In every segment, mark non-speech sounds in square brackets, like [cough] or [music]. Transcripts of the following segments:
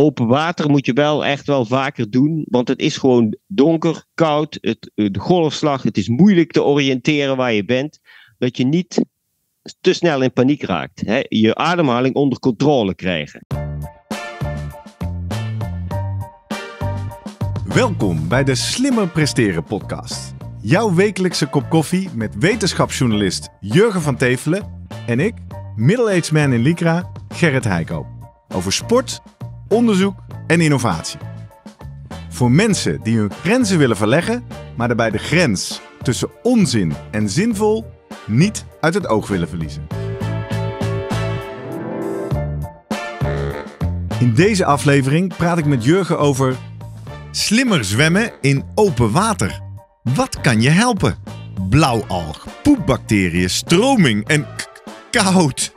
open water moet je wel echt wel vaker doen. Want het is gewoon donker, koud, het, de golfslag. Het is moeilijk te oriënteren waar je bent. Dat je niet te snel in paniek raakt. Hè? Je ademhaling onder controle krijgen. Welkom bij de Slimmer Presteren podcast. Jouw wekelijkse kop koffie met wetenschapsjournalist Jurgen van Tevelen en ik, middle-aged man in Lycra, Gerrit Heiko. Over sport onderzoek en innovatie. Voor mensen die hun grenzen willen verleggen, maar daarbij de grens tussen onzin en zinvol niet uit het oog willen verliezen. In deze aflevering praat ik met Jurgen over slimmer zwemmen in open water. Wat kan je helpen? Blauwalg, poepbacteriën, stroming en koud.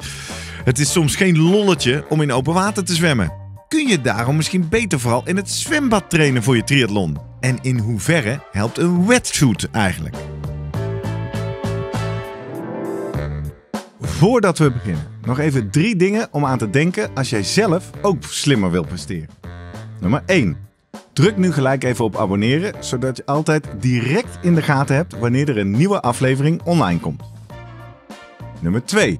Het is soms geen lolletje om in open water te zwemmen kun je daarom misschien beter vooral in het zwembad trainen voor je triathlon? En in hoeverre helpt een wetsuit eigenlijk? Voordat we beginnen, nog even drie dingen om aan te denken als jij zelf ook slimmer wil presteren. Nummer 1. Druk nu gelijk even op abonneren, zodat je altijd direct in de gaten hebt wanneer er een nieuwe aflevering online komt. Nummer 2.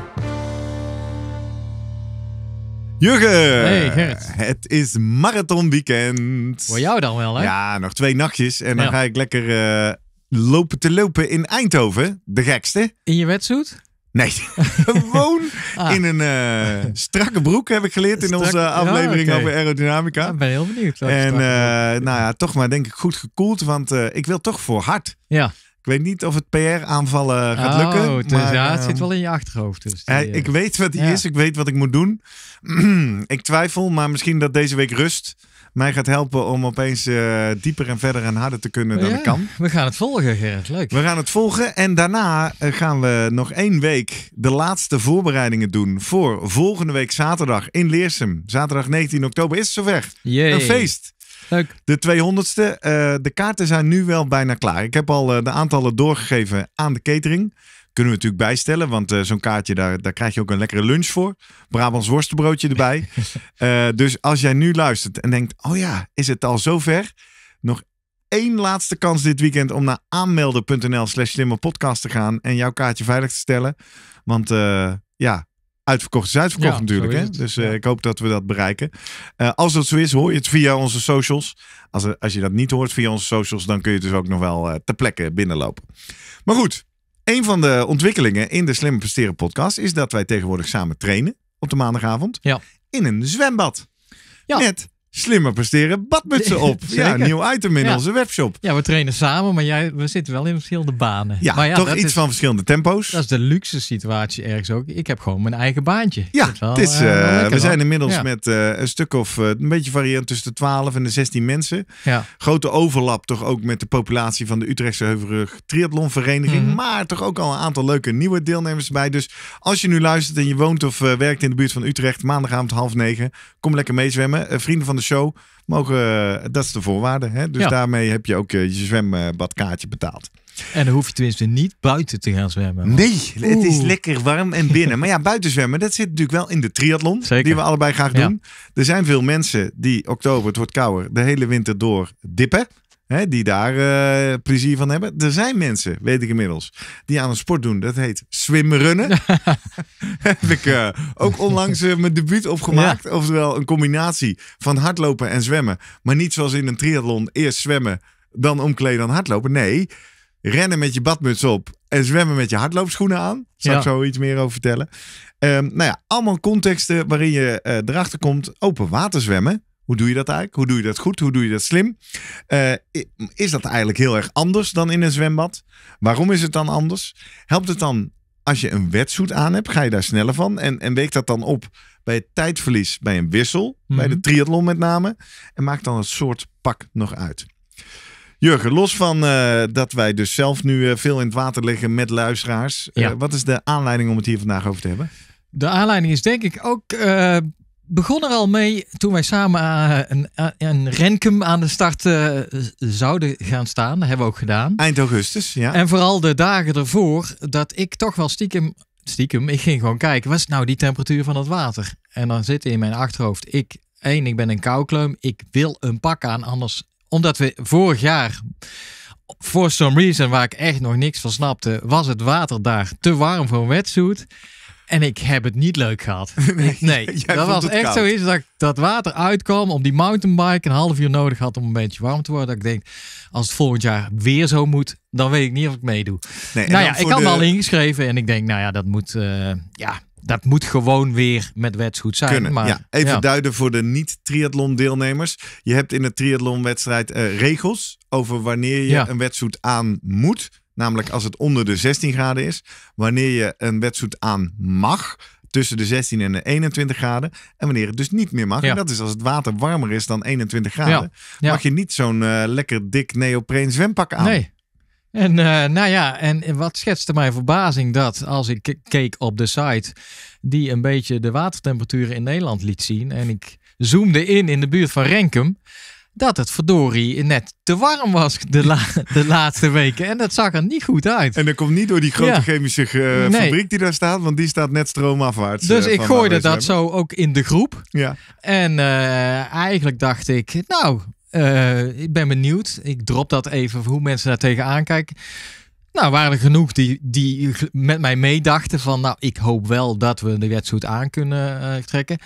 Jurgen! Hey Gert. Het is marathonweekend. Voor jou dan wel, hè? Ja, nog twee nachtjes en dan ga ik lekker eh, lopen te lopen in Eindhoven. De gekste. In je wetsuit? Nee, gewoon [laughs] ah. in een eh, strakke broek heb ik geleerd in onze oh, aflevering over aerodynamica. ik ben heel benieuwd. En eh, nou ja, toch maar denk ik goed gekoeld, want ik wil toch voor hard. Ja. Ik weet niet of het PR-aanvallen gaat oh, lukken. maar, ja, het zit ehm, wel in je achterhoofd. Dus ik eh, weet wat hij is, ik weet wat ik moet doen. [clears throat] ik twijfel, maar misschien dat deze week rust mij gaat helpen om opeens eh, dieper en verder en harder te kunnen dan ik kan. We gaan het volgen, Gerrit. Leuk. We gaan het volgen en daarna eh, gaan we nog één week de laatste voorbereidingen doen voor volgende week zaterdag in Leersum. Zaterdag 19 oktober is het zover. Jee. Een feest. Leuk. De 200ste. Eh, de kaarten zijn nu wel bijna klaar. Ik heb al eh, de aantallen doorgegeven aan de catering. Kunnen we natuurlijk bijstellen, want eh, zo'n kaartje, daar, daar krijg je ook een lekkere lunch voor. Brabants worstenbroodje erbij. [laughs] dus als jij nu luistert en denkt, oh ja, is het al zover? Nog één laatste kans dit weekend om naar aanmelden.nl slash podcast te gaan en jouw kaartje veilig te stellen. Want ja, Uitverkocht is uitverkocht natuurlijk. Hè? Dus eh, ik hoop dat we dat bereiken. Eh, als dat zo is, hoor je het via onze socials. Als, eh, als je dat niet hoort via onze socials, dan kun je dus ook nog wel ter plekke binnenlopen. Maar goed, een van de ontwikkelingen in de Slimme Presteren podcast is dat wij tegenwoordig samen trainen op de maandagavond. Ja. In een zwembad. Ja. Slimmer presteren, badmutsen op. [laughs] ja, nieuw item in onze webshop. Ja, we trainen samen, maar jij, we zitten wel in verschillende banen. Ja, toch iets van verschillende tempo's. Dat is de luxe situatie ergens ook. Ik heb gewoon mijn eigen baantje. Ja, het is, eh, eh, we zijn inmiddels met eh, een stuk of een beetje variërend tussen de 12 en de 16 mensen. Ja. Grote overlap toch ook met de populatie van de Utrechtse Heuvelrug Triatlonvereniging mhm. Maar toch ook al een aantal leuke nieuwe deelnemers bij. Dus als je nu luistert en je woont of werkt in de buurt van Utrecht, maandagavond half negen, kom lekker meezwemmen. vrienden van de show mogen, eh, dat is de voorwaarde. Hè? Dus daarmee heb je ook eh, je zwembadkaartje betaald. En dan hoef je tenminste niet buiten te gaan zwemmen. Nee, het is lekker warm en binnen. Maar ja, [laughs] buiten zwemmen, dat zit natuurlijk wel in de triathlon. Zeker. Die we allebei graag doen. Er zijn veel mensen die oktober, het wordt kouder, de hele winter door dippen hè, die daar eh, plezier van hebben. Er zijn mensen, weet ik inmiddels, die aan een sport doen. Dat heet swimrunnen. [laughs] Heb ik eh, ook onlangs eh, mijn debuut opgemaakt. Ja. Oftewel een combinatie van hardlopen en zwemmen. Maar niet zoals in een triathlon eerst zwemmen, dan omkleden, dan hardlopen. Nee, rennen met je badmuts op en zwemmen met je hardloopschoenen aan. Zal ik zo iets meer over vertellen. Ehm, nou ja, allemaal contexten waarin je erachter komt. Open water zwemmen. Hoe doe je dat eigenlijk? Hoe doe je dat goed? Hoe doe je dat slim? Eh, is dat eigenlijk heel erg anders dan in een zwembad? Waarom is het dan anders? Helpt het dan als je een wetsuit aan hebt? Ga je daar sneller van? En, en week dat dan op bij het tijdverlies bij een wissel? Bij de mhm. triathlon met name? En maak dan het soort pak nog uit. Jurgen, los van eh, dat wij dus zelf nu eh, veel in het water liggen met luisteraars. wat is de aanleiding om het hier vandaag over te hebben? De aanleiding is denk ik ook begon er al mee toen wij samen eh, een, eh, een Renkum aan de start eh, zouden gaan staan. Dat hebben we ook gedaan. Eind augustus, ja. En vooral de dagen ervoor dat ik toch wel stiekem, stiekem, ik ging gewoon kijken, wat is nou die temperatuur van het water? En dan zit in mijn achterhoofd, ik, één, ik ben een koukleum, ik wil een pak aan, anders, omdat we vorig jaar... For some reason, waar ik echt nog niks van snapte, was het water daar te warm voor een wetsuit. En ik heb het niet leuk gehad. [laughs] Nee, dat was echt zo is dat ik dat water uitkwam om die mountainbike een half uur nodig had om een beetje warm te worden. Dat ik denk, als het volgend jaar weer zo moet, dan weet ik niet of ik meedoe. Nee, nou ja, ik had me al ingeschreven en ik denk, nou ja, dat moet, eh, ja, dat moet gewoon weer met wedstrijd zijn. Kunnen, maar, ja. Even duiden voor de niet-triathlon deelnemers. Je hebt in de wedstrijd uh, regels over wanneer je een wetsuit aan moet. Namelijk als het onder de 16 graden is. Wanneer je een wetsuit aan mag. Tussen de 16 en de 21 graden. En wanneer het dus niet meer mag. En dat is als het water warmer is dan 21 graden. Mag je niet zo'n eh, lekker dik neopreen zwempak aan. Nee, en eh, nou ja, en wat schetste mijn verbazing dat als ik keek op de site die een beetje de watertemperaturen in Nederland liet zien en ik zoomde in in de buurt van Renkum, dat het verdorie net te warm was de, [laughs] de laatste weken. En dat zag er niet goed uit. En dat komt niet door die grote chemische eh, fabriek die daar staat, want die staat net stroomafwaarts. Dus eh, ik gooide dat zo ook in de groep. Ja. En eh, eigenlijk dacht ik, nou, ik ben benieuwd. Ik drop dat even hoe mensen daar tegenaan kijken. Nou, waren er genoeg die, die met mij meedachten van, nou, ik hoop wel dat we de wedstrijd aan kunnen eh, trekken.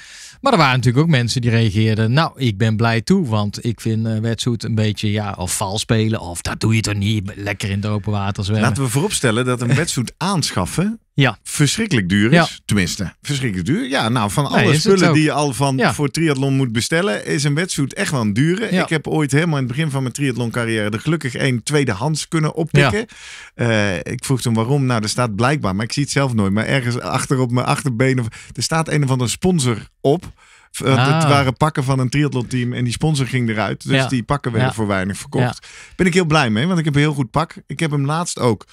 Maar er waren natuurlijk ook mensen die reageerden, nou, ik ben blij toe, want ik vind uh, eh, wedstrijd een beetje, ja, of vals spelen, of dat doe je toch niet, lekker in het open water zwemmen. Laten we vooropstellen dat een wedstrijd [laughs] aanschaffen ja. Verschrikkelijk duur is. Tenminste, verschrikkelijk duur. Ja, nou, van alle spullen die je al van voor triathlon moet bestellen, is een wetsuit echt wel een dure. Ik heb ooit helemaal in het begin van mijn carrière er gelukkig één tweedehands kunnen oppikken. Eh, ik vroeg toen waarom. Nou, er staat blijkbaar, maar ik zie het zelf nooit, maar ergens achter op mijn achterbenen, er staat een of andere sponsor op. Het ah. waren pakken van een triathlon-team en die sponsor ging eruit. Dus die pakken werden voor weinig verkocht. Ben ik heel blij mee, want ik heb een heel goed pak. Ik heb hem laatst ook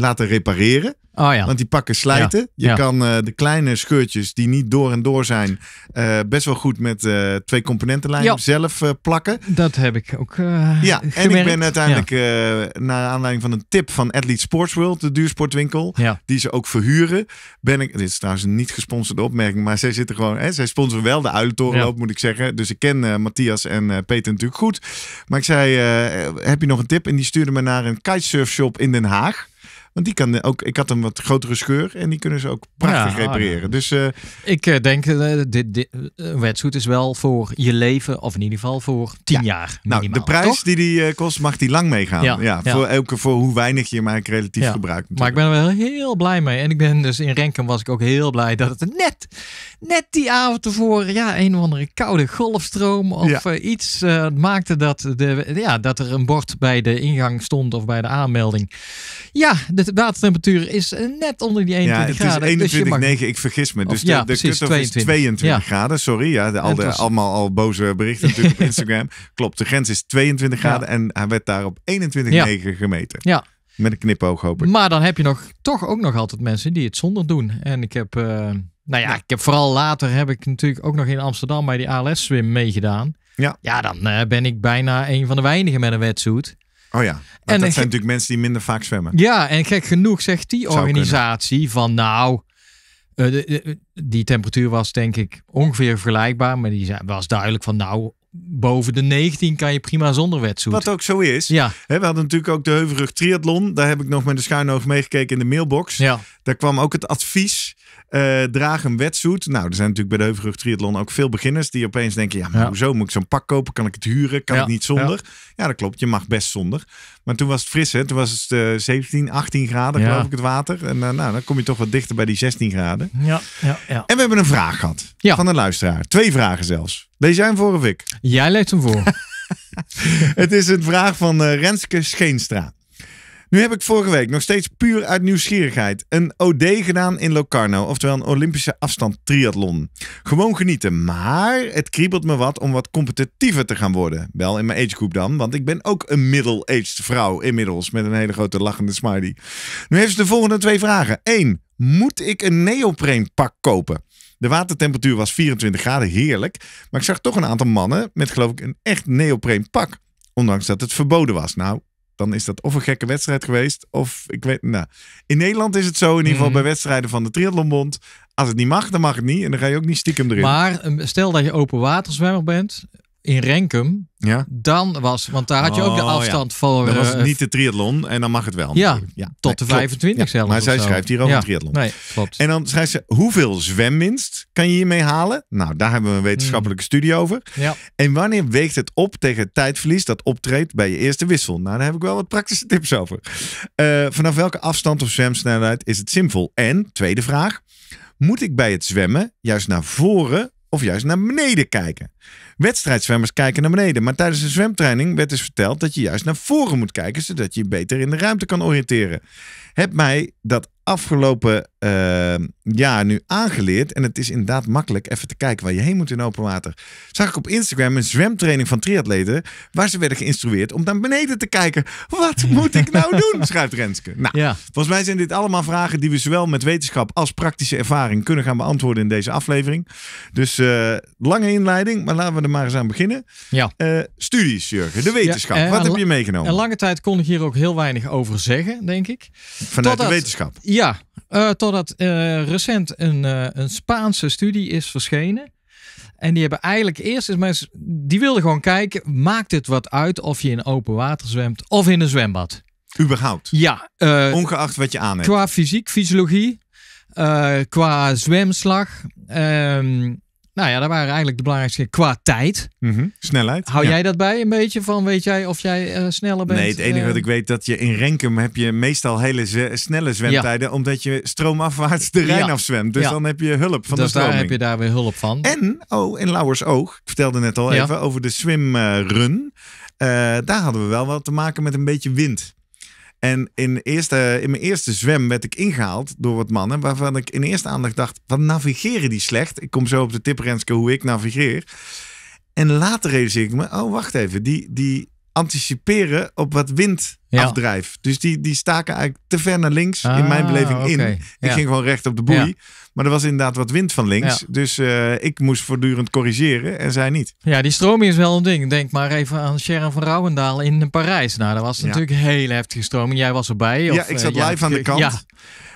laten repareren. Oh ja. Want die pakken slijten. Je kan eh, de kleine scheurtjes die niet door en door zijn, eh, best wel goed met uh, twee componentenlijnen zelf plakken. Dat heb ik ook. ja, en ik ben uiteindelijk naar aanleiding van een tip van Athlete Sports World, de duursportwinkel, die ze ook verhuren, ben ik. Dit is trouwens een niet gesponsorde opmerking, maar zij zitten gewoon. Hè, zij sponsoren wel de uilentorenloop, moet ik zeggen. Dus ik ken Matthias en Peter natuurlijk goed. Maar ik zei: heb je nog een tip? En die stuurde me naar een kitesurfshop in Den Haag. Want die kan ook, ik had een wat grotere scheur en die kunnen ze ook prachtig ah, repareren. dus, eh, ik eh, denk, eh, dit, dit, wetsuit is wel voor je leven, of in ieder geval voor tien jaar. Nou, minimaal, nou, de prijs die die kost, mag die lang meegaan. Ja, Voor, elke, voor hoe weinig je maar relatief gebruikt. Natuurlijk. Maar ik ben er wel heel blij mee. En ik ben dus in Renken was ik ook heel blij dat het net, net die avond ervoor, ja, een of andere koude golfstroom of iets maakte dat, de, ja, dat er een bord bij de ingang stond of bij de aanmelding. Ja, de de watertemperatuur is eh, net onder die 21 graden. 21,9. dus mag... ik vergis me. Dus de, ja, de 22. is 22 graden. Sorry, ja, de, al de, allemaal al boze berichten natuurlijk op [laughs] Instagram. Klopt, de grens is 22 graden en hij werd daar op 21,9 gemeten. Ja. Met een knipoog hoop Maar dan heb je nog, toch ook nog altijd mensen die het zonder doen. En ik heb, eh, nou ja, ik heb vooral later heb ik natuurlijk ook nog in Amsterdam bij die ALS-swim meegedaan. Ja. Ja, dan eh, ben ik bijna een van de weinigen met een wetsuit. Oh ja, en dat zijn natuurlijk mensen die minder vaak zwemmen. Ja, en gek genoeg zegt die organisatie van nou, eh, eh, die temperatuur was denk ik ongeveer vergelijkbaar, maar die was duidelijk van nou, boven de 19 kan je prima zonder wetsuit. Wat ook zo is. Ja. we hadden natuurlijk ook de Heuvelrug Triathlon. Daar heb ik nog met de schuinoog meegekeken in de mailbox. Ja. Daar kwam ook het advies eh, draag een wetsuit. Nou, er zijn natuurlijk bij de Heuvelrug Triathlon ook veel beginners die opeens denken: ja, maar hoezo moet ik zo'n pak kopen? Kan ik het huren? Kan ja. ik niet zonder? Ja. dat klopt. Je mag best zonder. Maar toen was het fris, hè? Toen was het 17, eh, 18 graden, geloof ik, het water. En eh, nou, dan kom je toch wat dichter bij die 16 graden. Ja, ja, ja. En we hebben een vraag gehad van een luisteraar. Twee vragen zelfs. Deze jij hem voor of ik? Jij leest hem voor. [laughs] het is een vraag van Renske Scheenstraat. Nu heb ik vorige week nog steeds puur uit nieuwsgierigheid een OD gedaan in Locarno, oftewel een Olympische afstand triathlon. Gewoon genieten, maar het kriebelt me wat om wat competitiever te gaan worden. Wel in mijn agegroep dan, want ik ben ook een middle-aged vrouw inmiddels met een hele grote lachende smiley. Nu heeft ze de volgende twee vragen. 1. Moet ik een neopreenpak kopen? De watertemperatuur was 24 graden, heerlijk. Maar ik zag toch een aantal mannen met geloof ik een echt neopreen pak. Ondanks dat het verboden was. Nou, dan is dat of een gekke wedstrijd geweest. Of ik weet. Nou, in Nederland is het zo in ieder geval mhm. bij wedstrijden van de Triathlonbond. Als het niet mag, dan mag het niet. En dan ga je ook niet stiekem erin. Maar ehm, stel dat je open waterzwemmer bent in Renkum, ja? dan was, want daar had je ook de oh, afstand ja. voor. was eh, niet de triathlon en dan mag het wel. Ja, tot de 25 Maar zij schrijft hier ook een triathlon. Nee, klopt. En dan schrijft ze: hoeveel zwemminst kan je hiermee halen? Nou, daar hebben we een wetenschappelijke hmm. studie over. Ja. En wanneer weegt het op tegen het tijdverlies dat optreedt bij je eerste wissel? Nou, daar heb ik wel wat praktische tips over. Eh, vanaf welke afstand of zwemsnelheid is het zinvol? En, tweede vraag. Moet ik bij het zwemmen juist naar voren of juist naar beneden kijken. Wedstrijdzwemmers kijken naar beneden, maar tijdens een zwemtraining werd dus verteld dat je juist naar voren moet kijken, zodat je je beter in de ruimte kan oriënteren. Heb mij dat afgelopen Ehm, ja, nu aangeleerd. En het is inderdaad makkelijk even te kijken waar je heen moet in open water. Zag ik op Instagram een zwemtraining van triatleten. Waar ze werden geïnstrueerd om naar beneden te kijken. Wat moet ik nou [laughs] doen? Schrijft Renske. Nou, ja. volgens mij zijn dit allemaal vragen die we zowel met wetenschap als praktische ervaring kunnen gaan beantwoorden in deze aflevering. Dus eh, lange inleiding, maar laten we er maar eens aan beginnen. Ja. Eh, studies, Jurgen, de wetenschap. Eh, Wat heb je meegenomen? En lange tijd kon ik hier ook heel weinig over zeggen, denk ik. Vanuit de wetenschap? Ja, eh, totdat uh, recent een, eh, een Spaanse studie is verschenen. En die hebben eigenlijk eerst eens mensen. Die wilden gewoon kijken: maakt het wat uit of je in open water zwemt of in een zwembad? Überhaupt. Ja. Ongeacht wat je aan Qua fysiek, fysiologie, qua zwemslag. Ehm, nou ja, dat waren eigenlijk de belangrijkste qua tijd. Mm -hmm. Snelheid. Hou jij dat bij een beetje van, weet jij of jij eh, sneller bent? Nee, het enige eh? wat ik weet dat je in Renkum heb je meestal hele snelle zwemtijden, ja. omdat je stroomafwaarts de Rijn afzwemt. Dus dan heb je hulp van dus de stroming. daar heb je daar weer hulp van. En, oh, in Lauwersoog, ik vertelde net al even over de swimrun. Uh, daar hadden we wel wat te maken met een beetje wind. En in, eerste, in mijn eerste zwem werd ik ingehaald door wat mannen. Waarvan ik in eerste aandacht dacht: wat navigeren die slecht? Ik kom zo op de tiprenske hoe ik navigeer. En later realiseer ik me: oh, wacht even. Die, die, anticiperen op wat wind afdrijft. Dus die, die staken eigenlijk te ver naar links, in mijn ah, beleving, in. Ik ging gewoon recht op de boei. Maar er was inderdaad wat wind van links. Dus eh, ik moest voortdurend corrigeren en zij niet. Ja, die stroming is wel een ding. Denk maar even aan Sharon van Rouwendaal in Parijs. Nou, dat was natuurlijk hele heftige stroming. Jij was erbij. Of, eh, ja, ik zat live aan de kant.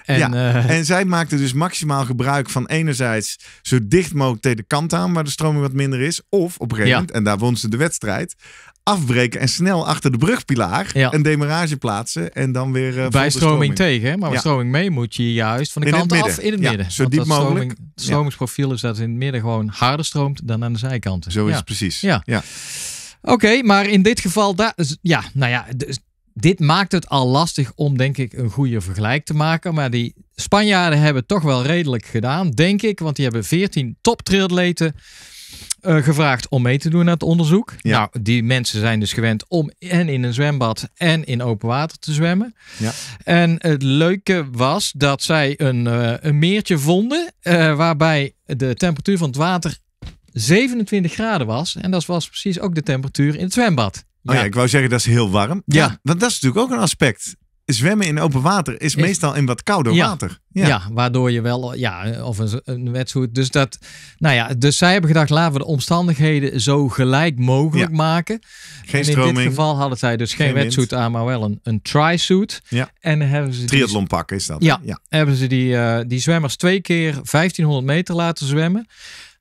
En, ja. Eh, en zij maakte dus maximaal gebruik van enerzijds zo dicht mogelijk tegen de kant aan, waar de stroming wat minder is. Of op een gegeven moment, en daar won ze de wedstrijd, afbreken en snel achter de brugpilaar een demarage plaatsen en dan weer uh, eh, bij stroming tegen, maar bij stroming mee moet je juist van de kant af in het midden. Zo diep mogelijk. Stroming, stromingsprofiel is dat in het midden gewoon harder stroomt dan aan de zijkanten. Zo is het precies. Ja. ja. Oké, maar in dit geval, daar, ja, nou ja, dit maakt het al lastig om denk ik een goede vergelijk te maken, maar die Spanjaarden hebben het toch wel redelijk gedaan, denk ik, want die hebben 14 top eh, gevraagd om mee te doen aan het onderzoek. Nou, die mensen zijn dus gewend om en in een zwembad en in open water te zwemmen. Ja. En het leuke was dat zij een, uh, een meertje vonden eh, waarbij de temperatuur van het water 27 graden was. En dat was precies ook de temperatuur in het zwembad. Oh ja. Oh ja, ik wou zeggen dat is heel warm. ja. Want dat is natuurlijk ook een aspect zwemmen in open water is, meestal in wat kouder water. Ja. waardoor je wel, ja, of een, een wetsuit. Dus dat, nou ja, dus zij hebben gedacht, laten we de omstandigheden zo gelijk mogelijk maken. Geen en stroming. In dit geval hadden zij dus geen, geen wetsuit aan, maar wel een, een tri Ja. En hebben ze Triathlon pakken is dat. Ja, hebben ze die, eh, die zwemmers twee keer 1500 meter laten zwemmen.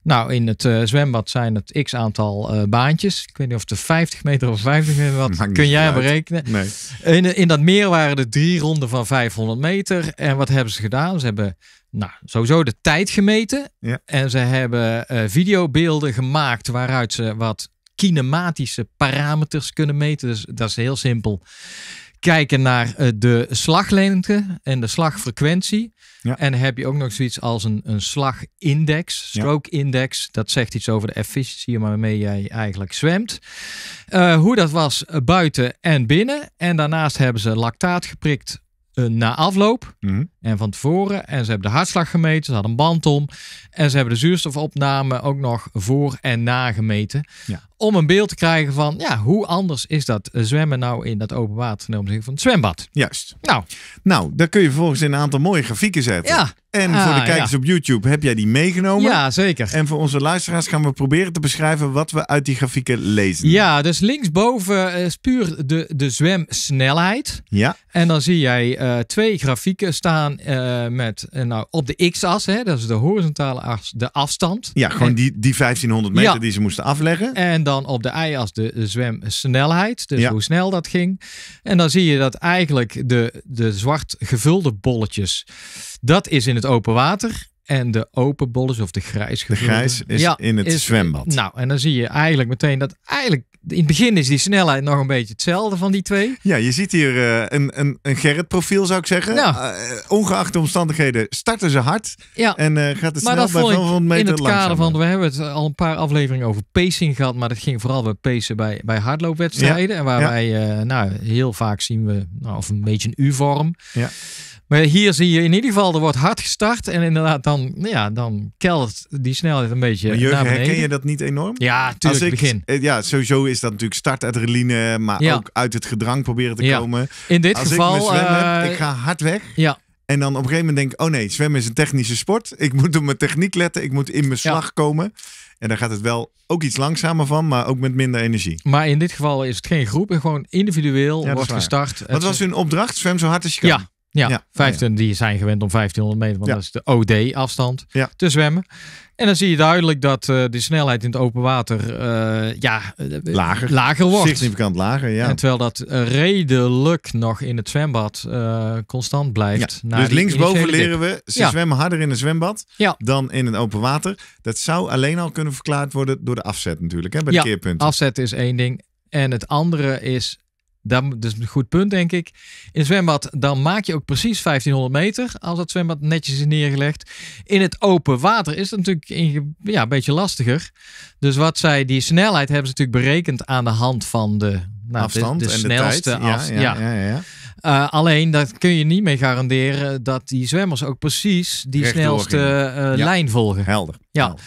Nou, in het eh, zwembad zijn het x aantal eh, baantjes. Ik weet niet of het 50 meter of 50 meter wat kun jij berekenen. Nee. In, in dat meer waren er drie ronden van 500 meter. En wat hebben ze gedaan? Ze hebben nou, sowieso de tijd gemeten. En ze hebben eh, videobeelden gemaakt waaruit ze wat kinematische parameters kunnen meten. Dus dat is heel simpel kijken naar eh, de slaglengte en de slagfrequentie. Ja. En heb je ook nog zoiets als een, een slagindex, stroke index. Dat zegt iets over de efficiëntie waarmee jij eigenlijk zwemt. Eh, hoe dat was buiten en binnen. En daarnaast hebben ze lactaat geprikt eh, na afloop. Mm en van tevoren. En ze hebben de hartslag gemeten. Ze hadden een band om. En ze hebben de zuurstofopname ook nog voor en na gemeten. Ja. Om een beeld te krijgen van ja, hoe anders is dat zwemmen nou in dat open water ten opzichte van het zwembad. Juist. Nou. nou, daar kun je vervolgens in een aantal mooie grafieken zetten. Ja. En voor de ah, kijkers op YouTube heb jij die meegenomen. Ja, zeker. En voor onze luisteraars gaan we proberen te beschrijven wat we uit die grafieken lezen. Ja, dus linksboven is puur de, de zwemsnelheid. Ja. En dan zie jij eh, twee grafieken staan eh, met, eh, nou, op de x-as, dat is de horizontale as, de afstand. Ja, gewoon die, die 1500 meter die ze moesten afleggen. En dan op de y-as de zwemsnelheid, dus hoe snel dat ging. En dan zie je dat eigenlijk de, de zwart gevulde bolletjes, dat is in het open water. En de open bolles of de grijs De grijs is in het zwembad. Nou, en dan zie je eigenlijk meteen dat eigenlijk in het begin is die snelheid nog een beetje hetzelfde van die twee. Ja, je ziet hier eh, een, een, een Gerrit profiel zou ik zeggen. Nou. Eh, ongeacht de omstandigheden starten ze hard ja. en uh, gaat het maar snel bij 500 meter In het kader van, we hebben het al een paar afleveringen over pacing gehad, maar dat ging vooral bij pacen bij, bij hardloopwedstrijden. En waar wij nou, heel vaak zien we, nou, of een beetje een U-vorm. Ja. Maar hier zie je in ieder geval, er wordt hard gestart. En inderdaad, dan, nou ja, dan kelt die snelheid een beetje maar Jurgen, naar beneden. herken je dat niet enorm? Ja, tuurlijk, begin. Eh, ja, sowieso is dat natuurlijk start startadrenaline, maar ook uit het gedrang proberen te komen. In dit Als geval... Ik, zwemmen, eh, ik ga hard weg. Ja. En dan op een gegeven moment denk ik, oh nee, zwemmen is een technische sport. Ik moet op mijn techniek letten, ik moet in mijn slag komen. En dan gaat het wel ook iets langzamer van, maar ook met minder energie. Maar in dit geval is het geen groep, gewoon individueel wordt gestart. Wat was hun opdracht? Zwem zo hard als je kan. Ja, ja, 15, ah, die zijn gewend om 1500 meter, want dat is de OD-afstand te zwemmen. En dan zie je duidelijk dat uh, de snelheid in het open water eh, ja, eh, lager. lager wordt. Significant lager, ja. En terwijl dat redelijk nog in het zwembad constant blijft. dus linksboven leren we, ze zwemmen harder in een zwembad dan in een open water. Dat zou alleen al kunnen verklaard worden door de afzet natuurlijk, hè, bij de keerpunten. afzet is één ding. En het andere is dat is dus een goed punt, denk ik. In zwembad, dan maak je ook precies 1500 meter als dat zwembad netjes is neergelegd. In het open water is het natuurlijk in, ja, een beetje lastiger. Dus wat zij, die snelheid hebben ze natuurlijk berekend aan de hand van de, nou, afstand de, de snelste ja, ja, ja. Eh, alleen dat kun je niet mee garanderen dat die zwemmers ook precies die snelste eh, lijn volgen. Helder. Ja. Helder.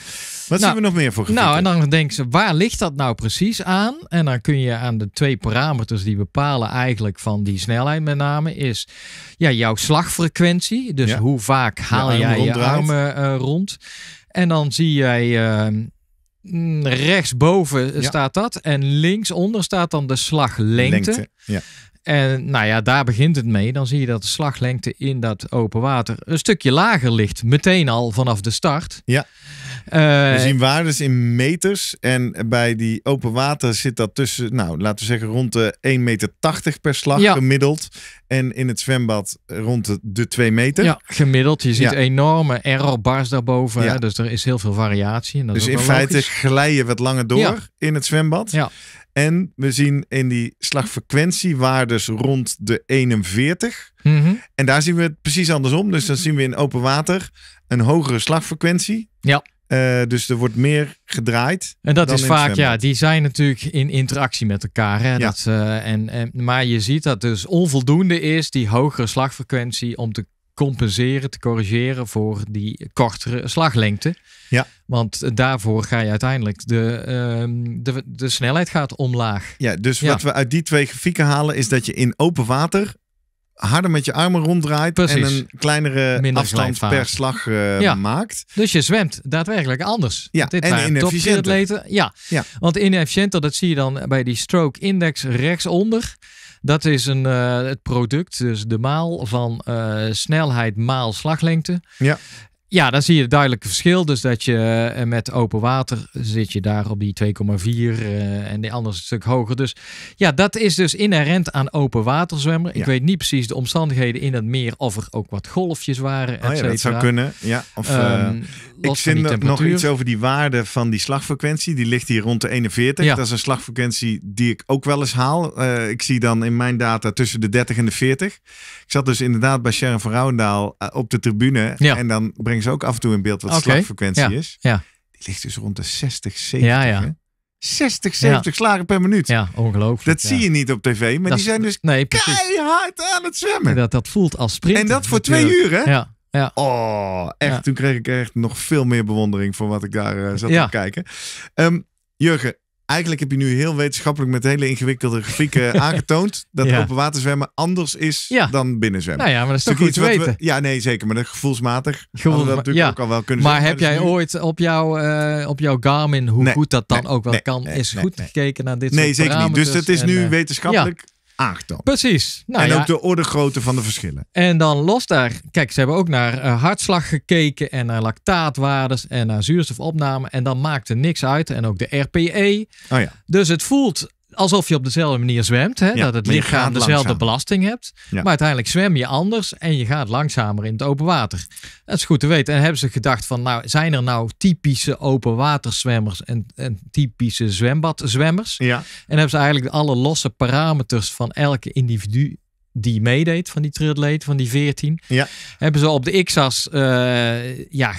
Wat zien nou, we nog meer voor Nou, en dan denken ze, waar ligt dat nou precies aan? En dan kun je aan de twee parameters die bepalen eigenlijk van die snelheid met name, is ja, jouw slagfrequentie. Dus hoe vaak haal jij ronddraait. je armen eh, rond. En dan zie jij... Uh, Rechtsboven staat dat en linksonder staat dan de slaglengte. ja. En nou ja, daar begint het mee. Dan zie je dat de slaglengte in dat open water een stukje lager ligt. Meteen al vanaf de start. Ja. Eh, we zien waardes in meters. En bij die open water zit dat tussen, nou laten we zeggen, rond de 1,80 meter per slag gemiddeld. En in het zwembad rond de, 2 meter. Ja, gemiddeld. Je ziet ja. enorme errorbars daarboven. Dus er is heel veel variatie. En dat dus in feite glij je wat langer door in het zwembad. Ja. En we zien in die slagfrequentie waarden rond de 41. Mm -hmm. En daar zien we het precies andersom. Dus dan zien we in open water een hogere slagfrequentie. Ja. Eh, dus er wordt meer gedraaid. En dat is vaak, ja, die zijn natuurlijk in interactie met elkaar. Hè? Dat, eh, en, en, maar je ziet dat dus onvoldoende is die hogere slagfrequentie om te compenseren, te corrigeren voor die kortere slaglengte. Ja. Want daarvoor ga je uiteindelijk de, ehm, de, de snelheid gaat omlaag. Ja, dus wat we uit die twee grafieken halen is dat je in open water harder met je armen ronddraait en een kleinere afstand per slag eh, maakt. Dus je zwemt daadwerkelijk anders. Ja, en inefficiënter. Ja. ja, want inefficiënter, dat zie je dan bij die stroke index rechtsonder. Dat is een, eh, het product, dus de maal van eh, snelheid maal slaglengte. Ja. Ja, dan zie je het duidelijke verschil. Dus dat je eh, met open water zit je daar op die 2,4 eh, en de andere een stuk hoger. Dus ja, dat is dus inherent aan open water zwemmen. Ik weet niet precies de omstandigheden in het meer of er ook wat golfjes waren. Oh, ja, dat zou kunnen. Ja, of, eh, ehm, ik vind nog iets over die waarde van die slagfrequentie. Die ligt hier rond de 41. Dat is een slagfrequentie die ik ook wel eens haal. ik zie dan in mijn data tussen de 30 en de 40. Ik zat dus inderdaad bij Sharon van Rouwendaal op de tribune. En dan breng is ook af en toe in beeld wat slagfrequentie is. Ja. Die ligt dus rond de 60, 70. Ja, ja. 60, 70 slagen per minuut. Ja, ongelooflijk. Dat zie je niet op tv, maar die zijn dus keihard aan het zwemmen. Dat, dat voelt als sprint. En dat voor twee uur, hè? Ja, ja. Oh, echt. Toen kreeg ik echt nog veel meer bewondering voor wat ik daar eh, zat te kijken. Ehm, Jurgen, Eigenlijk heb je nu heel wetenschappelijk met hele ingewikkelde grafieken [laughs] aangetoond dat open water zwemmen anders is dan binnenzwemmen. Nou ja, maar dat is toch iets weten. We, ja, nee, zeker. Maar dat gevoelsmatig dat natuurlijk ook al wel kunnen Maar heb jij ooit op, jouw eh, op jouw Garmin, hoe goed dat dan ook wel kan, is goed gekeken naar dit nee, zeker niet. Dus dat is nu eh, wetenschappelijk Precies. Nou, en ook de orde grootte van de verschillen. En dan los daar, kijk, ze hebben ook naar eh, hartslag gekeken en naar lactaatwaardes en naar zuurstofopname. En dan maakte niks uit. En ook de RPE. Oh ja. Dus het voelt alsof je op dezelfde manier zwemt. Hè? dat het lichaam dezelfde belasting hebt. Maar uiteindelijk zwem je anders en je gaat langzamer in het open water. Dat is goed te weten. En hebben ze gedacht van, nou, zijn er nou typische open waterzwemmers en, en typische zwembadzwemmers? Ja. En hebben ze eigenlijk alle losse parameters van elke individu die meedeed van die triatleet, van die 14, ja. hebben ze op de x-as uh, eh, ja,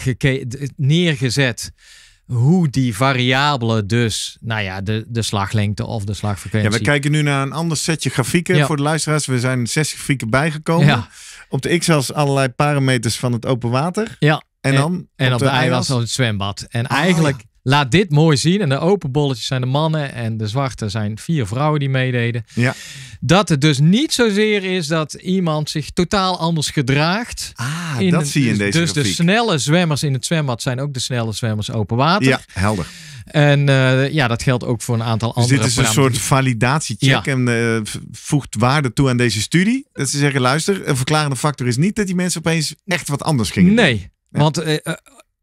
neergezet hoe die variabelen dus, nou ja, de, de slaglengte of de slagfrequentie. Ja, we kijken nu naar een ander setje grafieken voor de luisteraars. We zijn zes grafieken bijgekomen. Op de X-as allerlei parameters van het open water. Ja. En, dan? En op, de, y was het zwembad. En ah, eigenlijk, laat dit mooi zien. En de open bolletjes zijn de mannen en de zwarte zijn vier vrouwen die meededen. Ja. Dat het dus niet zozeer is dat iemand zich totaal anders gedraagt. Ah, dat zie je in deze Dus de snelle zwemmers in het zwembad zijn ook de snelle zwemmers open water. Ja, helder. En eh, ja, dat geldt ook voor een aantal dus andere. Dus dit is een soort validatiecheck en eh, voegt waarde toe aan deze studie. Dat ze zeggen, luister, een verklarende factor is niet dat die mensen opeens echt wat anders gingen. Nee, want eh,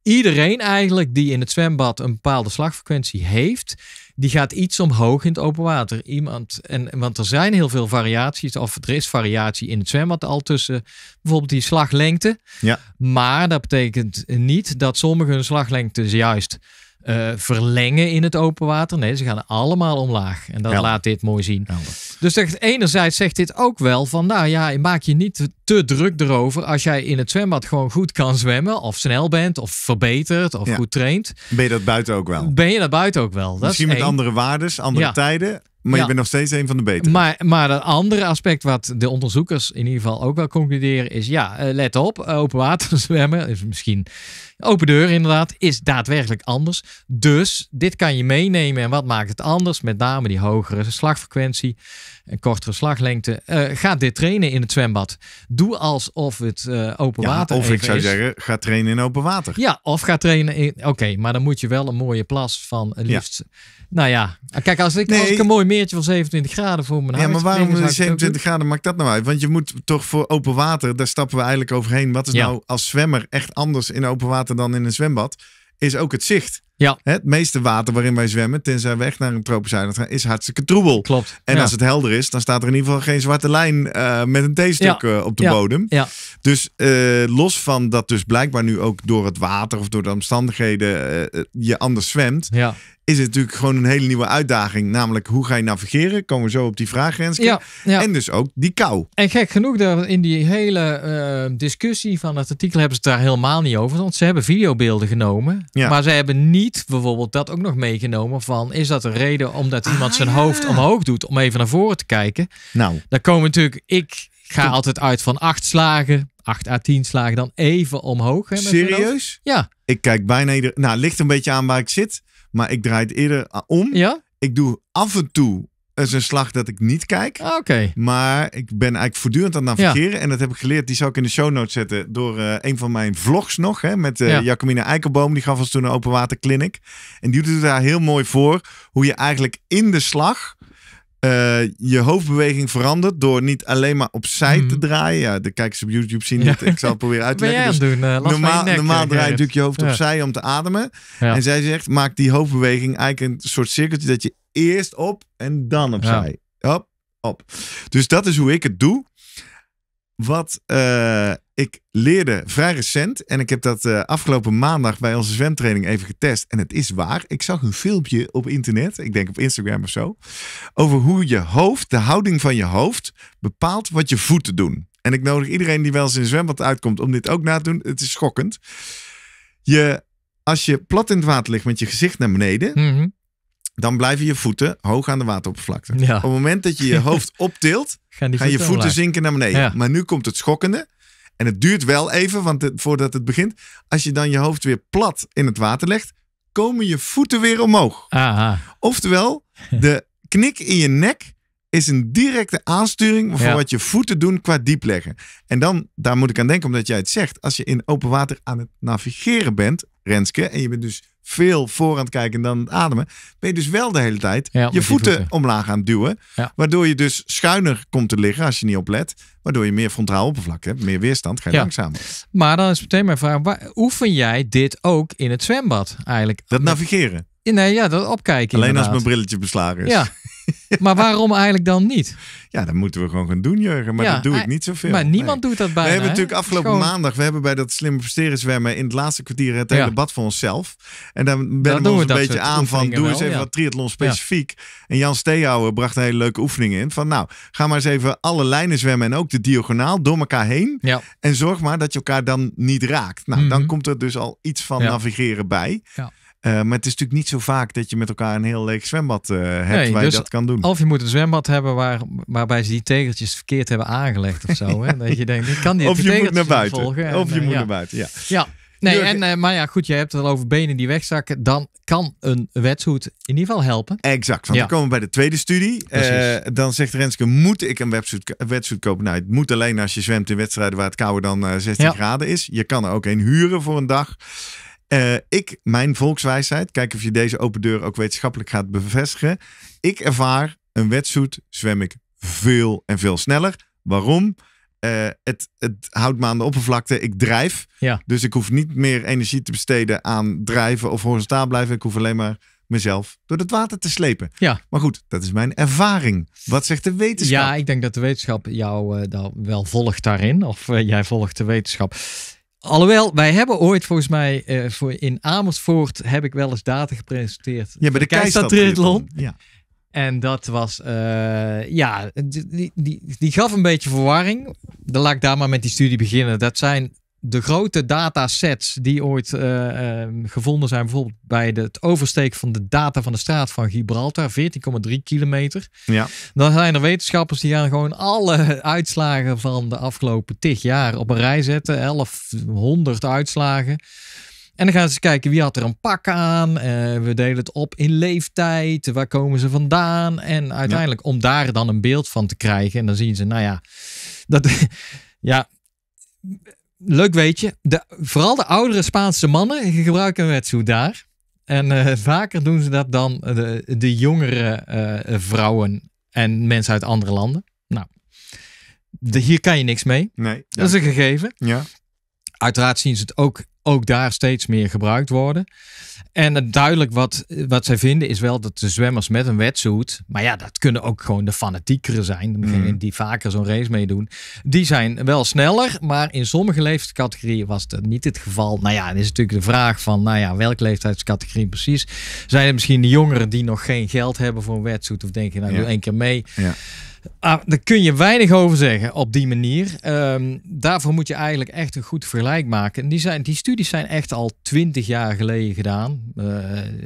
iedereen eigenlijk die in het zwembad een bepaalde slagfrequentie heeft, die gaat iets omhoog in het open water. Iemand, en, want er zijn heel veel variaties, of er is variatie in het zwembad al tussen bijvoorbeeld die slaglengte. Ja. Maar dat betekent niet dat sommigen hun slaglengte juist eh, verlengen in het open water. Nee, ze gaan allemaal omlaag. En dat laat dit mooi zien. Dus dat, enerzijds zegt dit ook wel van, nou ja, maak je niet te druk erover. Als jij in het zwembad gewoon goed kan zwemmen, of snel bent, of verbeterd, of goed traint. Ben je dat buiten ook wel? Ben je dat buiten ook wel? Dat Misschien met andere waardes, andere tijden. Maar je bent nog steeds een van de betere. Maar, maar een andere aspect wat de onderzoekers in ieder geval ook wel concluderen is... ja, eh, let op, eh, open water [laughs] zwemmen is misschien open deur inderdaad, is daadwerkelijk anders. Dus dit kan je meenemen en wat maakt het anders? Met name die hogere slagfrequentie. Een kortere slaglengte, uh, ga dit trainen in het zwembad. Doe alsof het eh, open water is. Of ik zou zeggen, ga trainen in open water. Ja, of ga trainen in. Oké, maar dan moet je wel een mooie plas van liefst. Ja. Nou ja, kijk, als ik, een mooi meertje van 27 graden voor mijn Ja, maar waarom springen, 27 graden maakt dat nou uit? Want je moet toch voor open water, daar stappen we eigenlijk overheen. Wat is nou als zwemmer echt anders in open water dan in een zwembad? Is ook het zicht. Ja. Het meeste water waarin wij zwemmen, tenzij we naar een tropisch eiland gaan, is hartstikke troebel. Klopt. En als het helder is, dan staat er in ieder geval geen zwarte lijn eh, met een theestuk ja. Eh, op de bodem. Ja. Dus eh, los van dat dus blijkbaar nu ook door het water of door de omstandigheden je anders zwemt, ja is het natuurlijk gewoon een hele nieuwe uitdaging. Namelijk, hoe ga je navigeren? Komen we zo op die vraaggrens. Ja, En dus ook die kou. En gek genoeg, in die hele discussie van het artikel hebben ze het daar helemaal niet over. Want ze hebben videobeelden genomen. Ja. Maar ze hebben niet bijvoorbeeld dat ook nog meegenomen van is dat een reden omdat iemand ah, zijn hoofd omhoog doet om even naar voren te kijken? Nou, dan komen natuurlijk, ik ga altijd uit van acht slagen, 8 à 10 slagen dan even omhoog. Hè, met Serieus? Ja. Ik kijk bijna ieder. Nou, ligt een beetje aan waar ik zit. Maar ik draai het eerder ah, om. Ja? Ik doe af en toe is een slag dat ik niet kijk. Ah, oké. Maar ik ben eigenlijk voortdurend aan het navigeren. En dat heb ik geleerd. Die zou ik in de show notes zetten door eh, een van mijn vlogs nog. Hè, met uh, eh, Eikenboom. Die gaf ons toen een open water clinic. En die doet het daar heel mooi voor. Hoe je eigenlijk in de slag eh, je hoofdbeweging verandert door niet alleen maar opzij te mhm. draaien. Ja, de kijkers op YouTube zien dit. Ik zal het proberen uit te leggen. Dus doen, eh, normaal, eh, normaal draai je natuurlijk je hoofd opzij om te ademen. En zij zegt, maak die hoofdbeweging eigenlijk een soort cirkeltje dat je eerst op en dan opzij. Op, op. Dus dat is hoe ik het doe. Wat eh, ik leerde vrij recent. En ik heb dat eh, afgelopen maandag bij onze zwemtraining even getest. En het is waar. Ik zag een filmpje op internet. Ik denk op Instagram of zo. Over hoe je hoofd, de houding van je hoofd, bepaalt wat je voeten doen. En ik nodig iedereen die wel eens in een zwembad uitkomt om dit ook na te doen. Het is schokkend. Je, als je plat in het water ligt met je gezicht naar beneden. Mm dan blijven je voeten hoog aan de wateroppervlakte. Op het moment dat je je hoofd [laughs] optilt, gaan, gaan, je voeten zinken naar beneden. Maar nu komt het schokkende. En het duurt wel even, want voordat het begint. Als je dan je hoofd weer plat in het water legt, komen je voeten weer omhoog. Aha. Oftewel, de [laughs] knik in je nek is een directe aansturing voor wat je voeten doen qua diep leggen. En dan, daar moet ik aan denken, omdat jij het zegt. Als je in open water aan het navigeren bent, Renske, en je bent dus veel voor aan het kijken en dan ademen, ben je dus wel de hele tijd je voeten, omlaag aan het duwen. Waardoor je dus schuiner komt te liggen als je niet oplet. Waardoor je meer frontaal oppervlak hebt, meer weerstand, ga je langzaam. langzamer. Maar dan is meteen mijn vraag, waar, oefen jij dit ook in het zwembad eigenlijk? Dat navigeren? Nee, ja, dat opkijken Alleen als mijn brilletje beslagen is. Ja, [laughs] [laughs] maar waarom eigenlijk dan niet? Ja, dat moeten we gewoon gaan doen, Jurgen. Maar dat doe ik niet zoveel. Maar niemand doet dat bijna. We hebben natuurlijk afgelopen maandag, we hebben bij dat slimme presteren zwemmen in het laatste kwartier het hele bad voor onszelf. En dan ben ik we ons een beetje aan van, doe eens even wat triathlon specifiek. En Jan Steehouwer bracht een hele leuke oefening in. Van nou, ga maar eens even alle lijnen zwemmen en ook de diagonaal door elkaar heen. En zorg maar dat je elkaar dan niet raakt. Nou, dan mhm. komt er dus al iets van navigeren bij. Ja. Eh, maar het is natuurlijk niet zo vaak dat je met elkaar een heel leeg zwembad eh, hebt waar je dus dat kan doen. Of je moet een zwembad hebben waar, waarbij ze die tegeltjes verkeerd hebben aangelegd of zo. hè? [laughs] Dat je denkt, ik kan die Of je eh, moet naar buiten. of je moet naar buiten, ja. Ja. Nee, en, maar ja, goed, je hebt het al over benen die wegzakken. Dan kan een wetsuit in ieder geval helpen. Exact, want dan komen we bij de tweede studie. dan zegt Renske, moet ik een wetsuit, kopen? Nou, het moet alleen als je zwemt in wedstrijden waar het kouder dan 16 graden is. Je kan er ook een huren voor een dag. Eh, ik, mijn volkswijsheid, kijk of je deze open deur ook wetenschappelijk gaat bevestigen. Ik ervaar een wetsuit zwem ik veel en veel sneller. Waarom? Eh, het, het, houdt me aan de oppervlakte. Ik drijf. Dus ik hoef niet meer energie te besteden aan drijven of horizontaal blijven. Ik hoef alleen maar mezelf door het water te slepen. Maar goed, dat is mijn ervaring. Wat zegt de wetenschap? Ja, ik denk dat de wetenschap jou uh, wel volgt daarin. Of jij volgt de wetenschap. Alhoewel, wij hebben ooit volgens mij eh, voor in Amersfoort heb ik wel eens data gepresenteerd. Ja, bij de Keistad Ja. En dat was, eh, ja, die, die, die, die, gaf een beetje verwarring. Dan laat ik daar maar met die studie beginnen. Dat zijn de grote datasets die ooit eh, ehm, gevonden zijn, bijvoorbeeld bij de, het oversteken van de data van de straat van Gibraltar, 14,3 kilometer. Ja. Dan zijn er wetenschappers die gaan gewoon alle uitslagen van de afgelopen tig jaar op een rij zetten, 1100 uitslagen. En dan gaan ze kijken wie had er een pak aan. Uh, we delen het op in leeftijd. Waar komen ze vandaan? En uiteindelijk om daar dan een beeld van te krijgen. En dan zien ze, nou ja, dat, [laughs] ja leuk weet je, de, vooral de oudere Spaanse mannen gebruiken een wetsuit daar. En eh, vaker doen ze dat dan de, de jongere eh, vrouwen en mensen uit andere landen. Nou, de, hier kan je niks mee. Nee. Dat is een gegeven. Ja. Uiteraard zien ze het ook ook daar steeds meer gebruikt worden. En duidelijk wat, wat zij vinden is wel dat de zwemmers met een wetsuit, maar ja, dat kunnen ook gewoon de fanatiekeren zijn, mm. die vaker zo'n race meedoen, die zijn wel sneller, maar in sommige leeftijdscategorieën was dat niet het geval. Nou ja, dan is natuurlijk de vraag van, nou ja, welke leeftijdscategorie precies? Zijn er misschien de jongeren die nog geen geld hebben voor een wetsuit of denken, nou, ja. doe één keer mee. Ja. Ah, daar kun je weinig over zeggen op die manier. Ehm, daarvoor moet je eigenlijk echt een goed vergelijk maken. die, zijn, die studies zijn echt al twintig jaar geleden gedaan. Eh,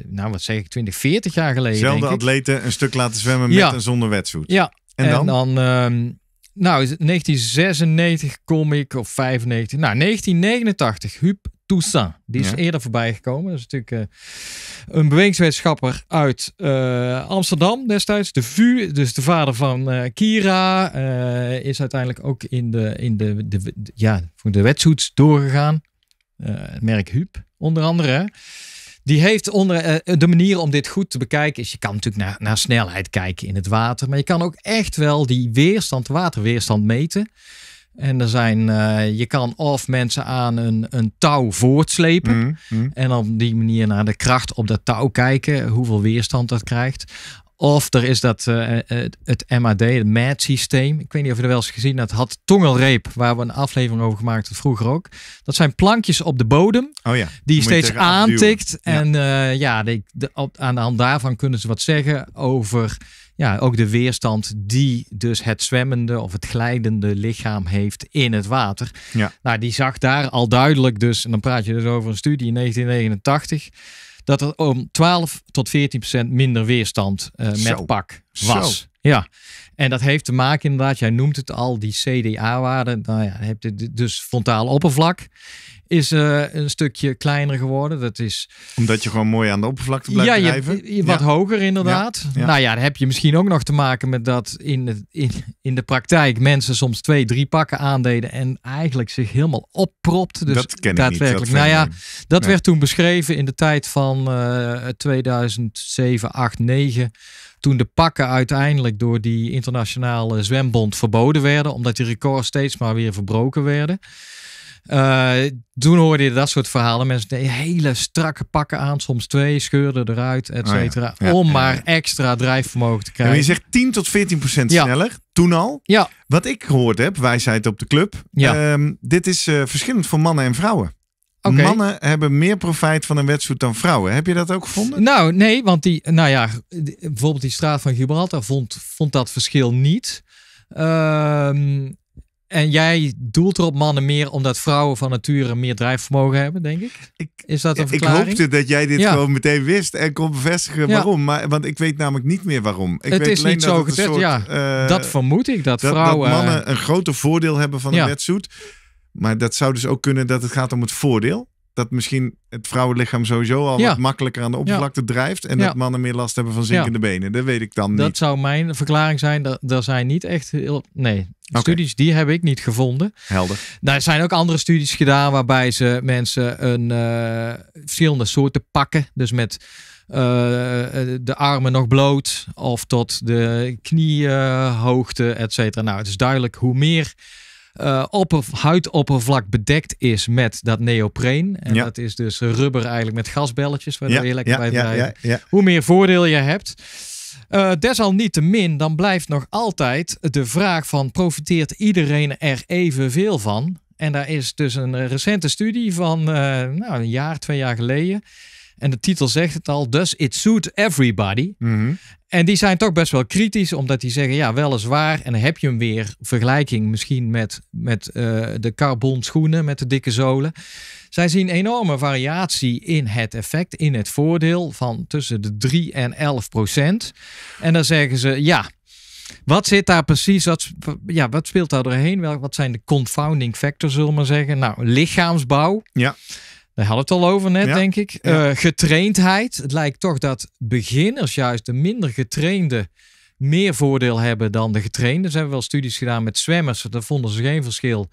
nou, wat zeg ik, 20, 40 jaar geleden. Zelfde atleten een stuk laten zwemmen met en zonder wetsuit. Ja, en dan? En ehm, nou, 1996 kom ik, of 95. Nou, 1989, Huub Toussaint. Die is eerder voorbij gekomen. Dat is natuurlijk eh, een bewegingswetenschapper uit eh, Amsterdam destijds. De VU, dus de vader van eh, Kira, is uiteindelijk ook in de, in de, de, ja, de wetsuits doorgegaan. het merk Huub, onder andere. Die heeft onder de manier om dit goed te bekijken is: je kan natuurlijk naar, naar snelheid kijken in het water, maar je kan ook echt wel die weerstand, waterweerstand meten. En er zijn, eh, je kan of mensen aan een, een touw voortslepen. Mm, mm. En op die manier naar de kracht op dat touw kijken. Hoeveel weerstand dat krijgt. Of er is dat eh, eh, het MAD, het MAD systeem. Ik weet niet of je er wel eens gezien hebt. Had tongelreep, waar we een aflevering over gemaakt hebben vroeger ook. Dat zijn plankjes op de bodem. Oh ja, die je steeds aantikt. En ja, ja de, de, op, aan de hand daarvan kunnen ze wat zeggen over ja, ook de weerstand die dus het zwemmende of het glijdende lichaam heeft in het water. Ja. Nou, die zag daar al duidelijk dus, en dan praat je dus over een studie in 1989, dat er om 12 tot 14 procent minder weerstand eh, met pak was. Ja, en dat heeft te maken inderdaad, jij noemt het al, die CDA-waarden. Nou ja, heb je dus frontaal oppervlak is eh, een stukje kleiner geworden. Dat is... Omdat je gewoon mooi aan de oppervlakte blijft ja, Je, wat hoger inderdaad. Nou ja, dan heb je misschien ook nog te maken met dat in de, in, in de praktijk mensen soms twee, drie pakken aandeden en eigenlijk zich helemaal oppropt. Dus dat ken ik daadwerkelijk. Niet, dat nou ja, dat werd toen beschreven in de tijd van uh, 2007, 8, 9 toen de pakken uiteindelijk door die internationale zwembond verboden werden, omdat die records steeds maar weer verbroken werden. Eh, toen hoorde je dat soort verhalen. Mensen deden hele strakke pakken aan, soms twee, scheurden eruit, et oh cetera. om maar extra drijfvermogen te krijgen. En je zegt 10 tot 14 procent sneller, toen al. Ja. Wat ik gehoord heb, wijsheid op de club. Ja. Ehm, dit is eh, verschillend voor mannen en vrouwen. Mannen hebben meer profijt van een wedstrijd dan vrouwen. Heb je dat ook gevonden? Nou, nee, want die, nou ja, bijvoorbeeld die straat van Gibraltar vond, vond dat verschil niet. Ehm en jij doelt erop mannen meer omdat vrouwen van nature meer drijfvermogen hebben, denk ik. ik is dat een verklaring? Ik hoopte dat jij dit gewoon meteen wist en kon bevestigen waarom. Maar, want ik weet namelijk niet meer waarom. Ik het is niet zo gezegd. ja. Eh, dat vermoed ik, dat, vrouwen... Dat mannen een groter voordeel hebben van een wetsuit. Maar dat zou dus ook kunnen dat het gaat om het voordeel dat misschien het vrouwenlichaam sowieso al wat makkelijker aan de oppervlakte drijft. En dat mannen meer last hebben van zinkende benen. Dat weet ik dan niet. Dat zou mijn verklaring zijn. Dat, zijn niet echt heel. Nee, studies die heb ik niet gevonden. Helder. Daar nou, er zijn ook andere studies gedaan waarbij ze mensen een eh, verschillende soorten pakken. Dus met. Eh, de armen nog bloot of tot de kniehoogte, et cetera. Nou, het is duidelijk hoe meer uh, opper, huidoppervlak bedekt is met dat neopreen. En dat is dus rubber eigenlijk met gasbelletjes, waardoor je lekker bij Hoe meer voordeel je hebt. Uh, desalniettemin, dan blijft nog altijd de vraag van profiteert iedereen er evenveel van? En daar is dus een recente studie van eh, nou, een jaar, twee jaar geleden en de titel zegt het al, dus it suit everybody. Mhm. En die zijn toch best wel kritisch, omdat die zeggen, ja, weliswaar. En dan heb je hem weer, vergelijking misschien met, met eh, de carbon schoenen, met de dikke zolen. Zij zien enorme variatie in het effect, in het voordeel van tussen de 3 en 11 procent. En dan zeggen ze, ja, wat zit daar precies? Wat, ja, wat speelt daar doorheen? Wel, wat zijn de confounding factors, zullen we maar zeggen? Nou, lichaamsbouw. Ja. Daar we het al over net, denk ik. Eh, getraindheid. Het lijkt toch dat beginners, juist de minder getrainde, meer voordeel hebben dan de getrainde Ze hebben wel studies gedaan met zwemmers, daar vonden ze geen verschil.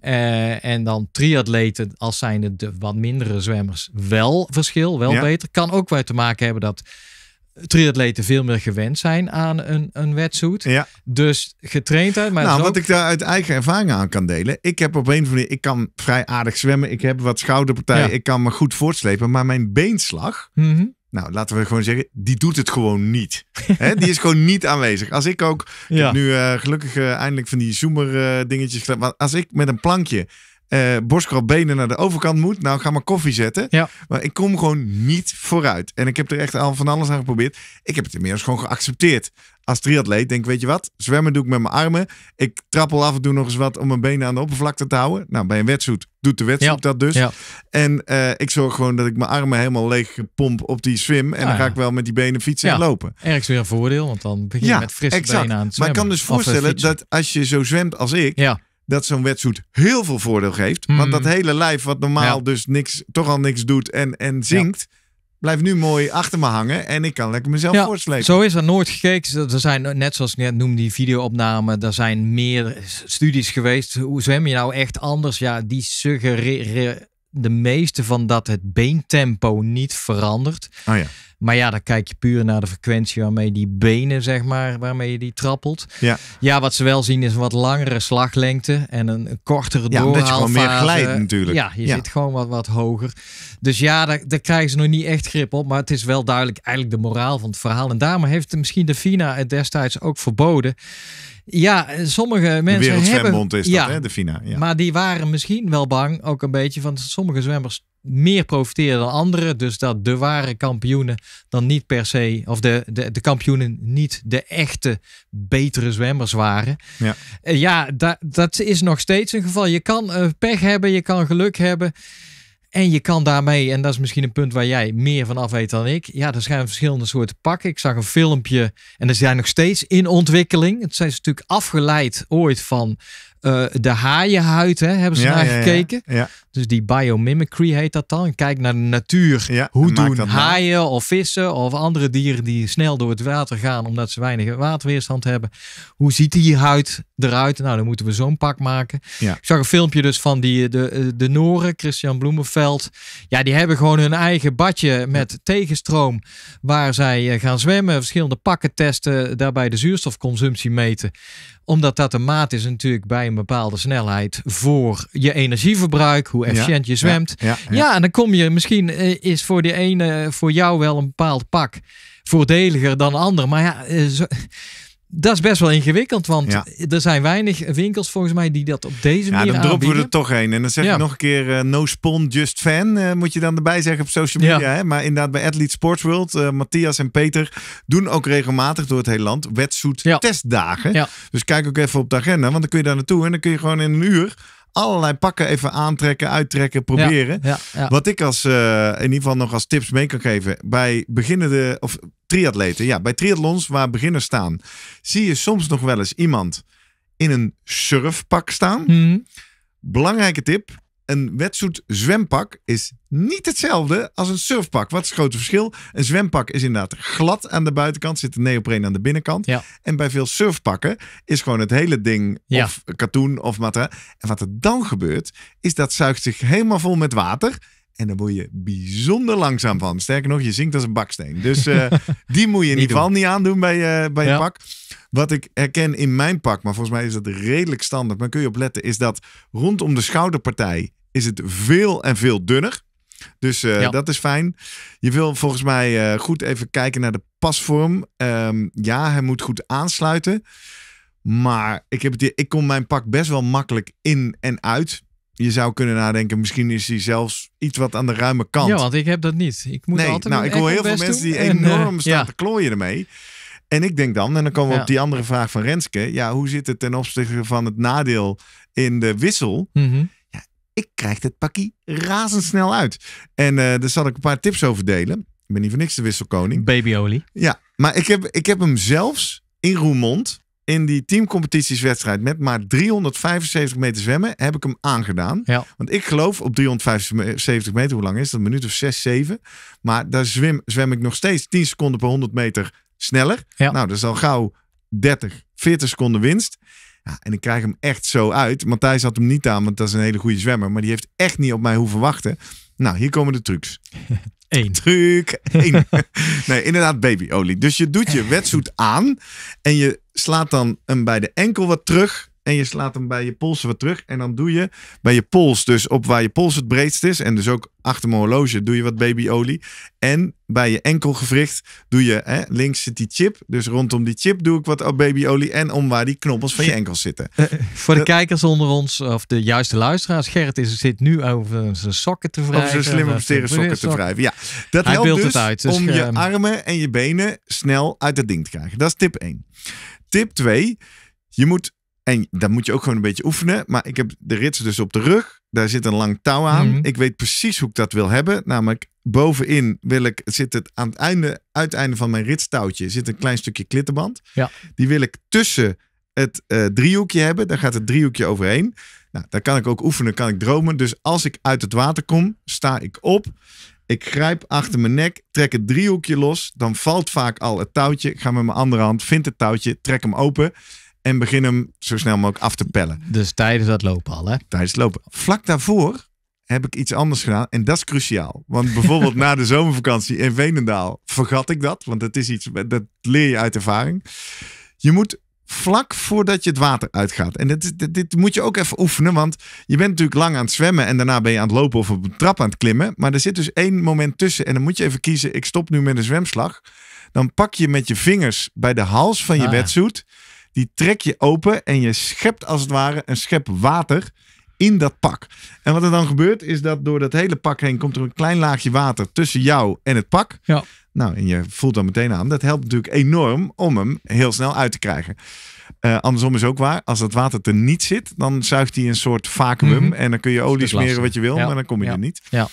Eh, en dan triatleten, als zijn de wat mindere zwemmers, wel verschil, wel beter. Kan ook wel te maken hebben dat triatleten veel meer gewend zijn aan een, een wetsuit. Ja. Dus uit. Maar nou, wat ik daar uit eigen ervaring aan kan delen. Ik heb op een of andere manier, ik kan vrij aardig zwemmen. Ik heb wat schouderpartijen. Ik kan me goed voortslepen. Maar mijn beenslag, mhm. nou laten we gewoon zeggen, die doet het gewoon niet. He, [laughs] die is gewoon niet aanwezig. Als ik ook, ja. nu eh, gelukkig eh, eindelijk van die zoomer eh, dingetjes. als ik met een plankje uh, benen naar de overkant moet. Nou, ga maar koffie zetten. Maar ik kom gewoon niet vooruit. En ik heb er echt al van alles aan geprobeerd. Ik heb het inmiddels gewoon geaccepteerd. Als triatleet denk ik, weet je wat? Zwemmen doe ik met mijn armen. Ik trappel af en toe nog eens wat om mijn benen aan de oppervlakte te houden. Nou, bij een wetsuit doet de wetsuit dat dus. En eh, ik zorg gewoon dat ik mijn armen helemaal leeg pomp op die swim. En dan ga ik wel met die benen fietsen en lopen. Ergens weer een voordeel, want dan begin je met frisse benen aan het zwemmen. Maar ik kan dus eh, voorstellen dat als je zo zwemt als ik... Ja dat zo'n wetsuit heel veel voordeel geeft. Want hmm. dat hele lijf wat normaal dus niks, toch al niks doet en, en zinkt... Ja. Blijf nu mooi achter me hangen en ik kan lekker mezelf ja, voortslepen. Zo is er nooit gekeken. Er zijn, net zoals ik net noemde, die videoopnamen. Er zijn meer studies geweest. Hoe zwem je nou echt anders? Ja, die suggereren de meeste van dat het beentempo niet verandert. Oh ja. Maar ja, dan kijk je puur naar de frequentie waarmee die benen, zeg maar, waarmee je die trappelt. Ja, ja wat ze wel zien is een wat langere slaglengte en een, kortere ja, Ja, omdat je gewoon meer glijdt natuurlijk. Ja, je zit gewoon wat, wat hoger. Dus ja, daar, krijgen ze nog niet echt grip op. Maar het is wel duidelijk eigenlijk de moraal van het verhaal. En daarom heeft misschien de FINA het destijds ook verboden. Ja, sommige mensen. De hebben, is dat, hè, de FINA. Ja. Maar die waren misschien wel bang, ook een beetje, van sommige zwemmers meer profiteren dan anderen. Dus dat de ware kampioenen dan niet per se, of de, de, de kampioenen niet de echte betere zwemmers waren. Ja, eh, ja dat, dat is nog steeds een geval. Je kan eh, pech hebben, je kan geluk hebben. En je kan daarmee, en dat is misschien een punt waar jij meer van af weet dan ik. Ja, er zijn verschillende soorten pakken. Ik zag een filmpje en er zijn nog steeds in ontwikkeling. Het zijn ze natuurlijk afgeleid ooit van eh, de haaienhuid hè, hebben ze naar gekeken. dus die biomimicry heet dat dan. Kijk naar de natuur. Hoe doen haaien of vissen of andere dieren die snel door het water gaan omdat ze weinig waterweerstand hebben. Hoe ziet die huid eruit? Nou, dan moeten we zo'n pak maken. Ik zag een filmpje dus van die, de, eh, de Noren, Christian Bloemenveld. Ja, die hebben gewoon hun eigen badje met tegenstroom waar zij eh, gaan zwemmen. Verschillende pakken testen, daarbij de zuurstofconsumptie meten. Omdat dat de maat is natuurlijk bij een bepaalde snelheid voor je energieverbruik, hoe efficiënt je zwemt. Ja, en dan kom je misschien eh, is voor die ene eh, voor jou wel een bepaald pak voordeliger dan ander. Maar ja, eh, zo, dat is best wel ingewikkeld, want er zijn weinig winkels volgens mij die dat op deze manier aanbieden. Ja, dan droppen we er toch heen. En dan zeg je nog een keer eh, no spawn, just fan. Eh, moet je dan erbij zeggen op social media. Hè? Maar inderdaad bij Athlete Sports World, eh, Matthias en Peter doen ook regelmatig door het hele land wetsuit testdagen. Dus kijk ook even op de agenda, want dan kun je daar naartoe en dan kun je gewoon in een uur allerlei pakken even aantrekken, uittrekken, proberen. Wat ik als, eh, in ieder geval nog als tips mee kan geven bij beginnende of triatleten. Ja, bij triathlons waar beginners staan, zie je soms nog wel eens iemand in een surfpak staan. Mhm. Belangrijke tip: een wetsuit zwempak is niet hetzelfde als een surfpak. Wat is het grote verschil? Een zwempak is inderdaad glad aan de buitenkant, zit de neopreen aan de binnenkant. Ja. En bij veel surfpakken is gewoon het hele ding ja. of katoen of matra. En wat er dan gebeurt, is dat zuigt zich helemaal vol met water. En daar word je bijzonder langzaam van. Sterker nog, je zinkt als een baksteen. Dus eh, [laughs] die moet je in ieder geval niet aandoen bij, eh, bij je pak. Wat ik herken in mijn pak, maar volgens mij is dat redelijk standaard, maar kun je op letten, is dat rondom de schouderpartij is het veel en veel dunner. Dus eh, dat is fijn. Je wil volgens mij eh, goed even kijken naar de pasvorm. Ehm, ja, hij moet goed aansluiten. Maar ik, heb het, hier, ik kom mijn pak best wel makkelijk in en uit. Je zou kunnen nadenken, misschien is hij zelfs iets wat aan de ruime kant. Ja, want ik heb dat niet. Ik moet nee, nou, ik hoor heel veel mensen die eh, enorm staan te klooien ermee. En ik denk dan, en dan komen we op die andere vraag van Renske. Ja, hoe zit het ten opzichte van het nadeel in de wissel? Mm ik krijg dit pakkie razendsnel uit. En eh, daar zal ik een paar tips over delen. Ik ben niet voor niks de wisselkoning. Babyolie. Ja, maar ik heb, ik heb hem zelfs in Roermond in die teamcompetitieswedstrijd met maar 375 meter zwemmen heb ik hem aangedaan. Ja. Want ik geloof op 375 meter, hoe lang is dat? Een minuut of 6, 7. Maar daar zwem, zwem ik nog steeds 10 seconden per 100 meter sneller. Ja. Nou, dat is al gauw 30, 40 seconden winst. Ja, en ik krijg hem echt zo uit. Matthijs had hem niet aan, want dat is een hele goede zwemmer. Maar die heeft echt niet op mij hoeven wachten. Nou, hier komen de trucs. [laughs] Eén. Truc één. [laughs] nee, inderdaad babyolie. Dus je doet je wetsuit aan en je slaat dan hem bij de enkel wat terug. En je slaat hem bij je polsen wat terug. En dan doe je bij je pols, dus op waar je pols het breedst is. En dus ook achter mijn horloge doe je wat babyolie. En bij je enkelgewricht doe je, hè, links zit die chip. Dus rondom die chip doe ik wat babyolie. En om waar die knoppels van je enkels zitten. Eh, eh, voor de kijkers onder ons, of de juiste luisteraars. Gerrit is, zit nu over zijn sokken te wrijven. Over zijn slimme presteren sokken te wrijven. Ja, dat helpt dus, uit, dus, om je ehm, armen en je benen snel uit het ding te krijgen. Dat is tip 1. Tip 2. Je moet en dan moet je ook gewoon een beetje oefenen. Maar ik heb de rits dus op de rug. Daar zit een lang touw aan. Mhm. Ik weet precies hoe ik dat wil hebben. Namelijk bovenin wil ik, zit het aan het einde, uiteinde van mijn ritstouwtje zit een klein stukje klittenband. Ja. Die wil ik tussen het eh, driehoekje hebben. Daar gaat het driehoekje overheen. Nou, daar kan ik ook oefenen, kan ik dromen. Dus als ik uit het water kom, sta ik op. Ik grijp achter mijn nek, trek het driehoekje los. Dan valt vaak al het touwtje. Ik ga met mijn andere hand, vind het touwtje, trek hem open en begin hem zo snel mogelijk af te pellen. Dus tijdens dat lopen al, hè? Tijdens het lopen. Vlak daarvoor heb ik iets anders gedaan. En dat is cruciaal. Want bijvoorbeeld [laughs] na de zomervakantie in Veenendaal vergat ik dat. Want dat is iets, dat leer je uit ervaring. Je moet vlak voordat je het water uitgaat. En dit, dit, moet je ook even oefenen, want je bent natuurlijk lang aan het zwemmen en daarna ben je aan het lopen of op een trap aan het klimmen. Maar er zit dus één moment tussen en dan moet je even kiezen, ik stop nu met een zwemslag. Dan pak je met je vingers bij de hals van je ah. wetsuit die trek je open en je schept als het ware een schep water in dat pak. En wat er dan gebeurt is dat door dat hele pak heen komt er een klein laagje water tussen jou en het pak. Ja. Nou, en je voelt dan meteen aan. Dat helpt natuurlijk enorm om hem heel snel uit te krijgen. Eh, andersom is ook waar. Als dat water er niet zit, dan zuigt hij een soort vacuüm. Mhm. En dan kun je olie smeren wat je wil, maar dan kom je er niet. Ja.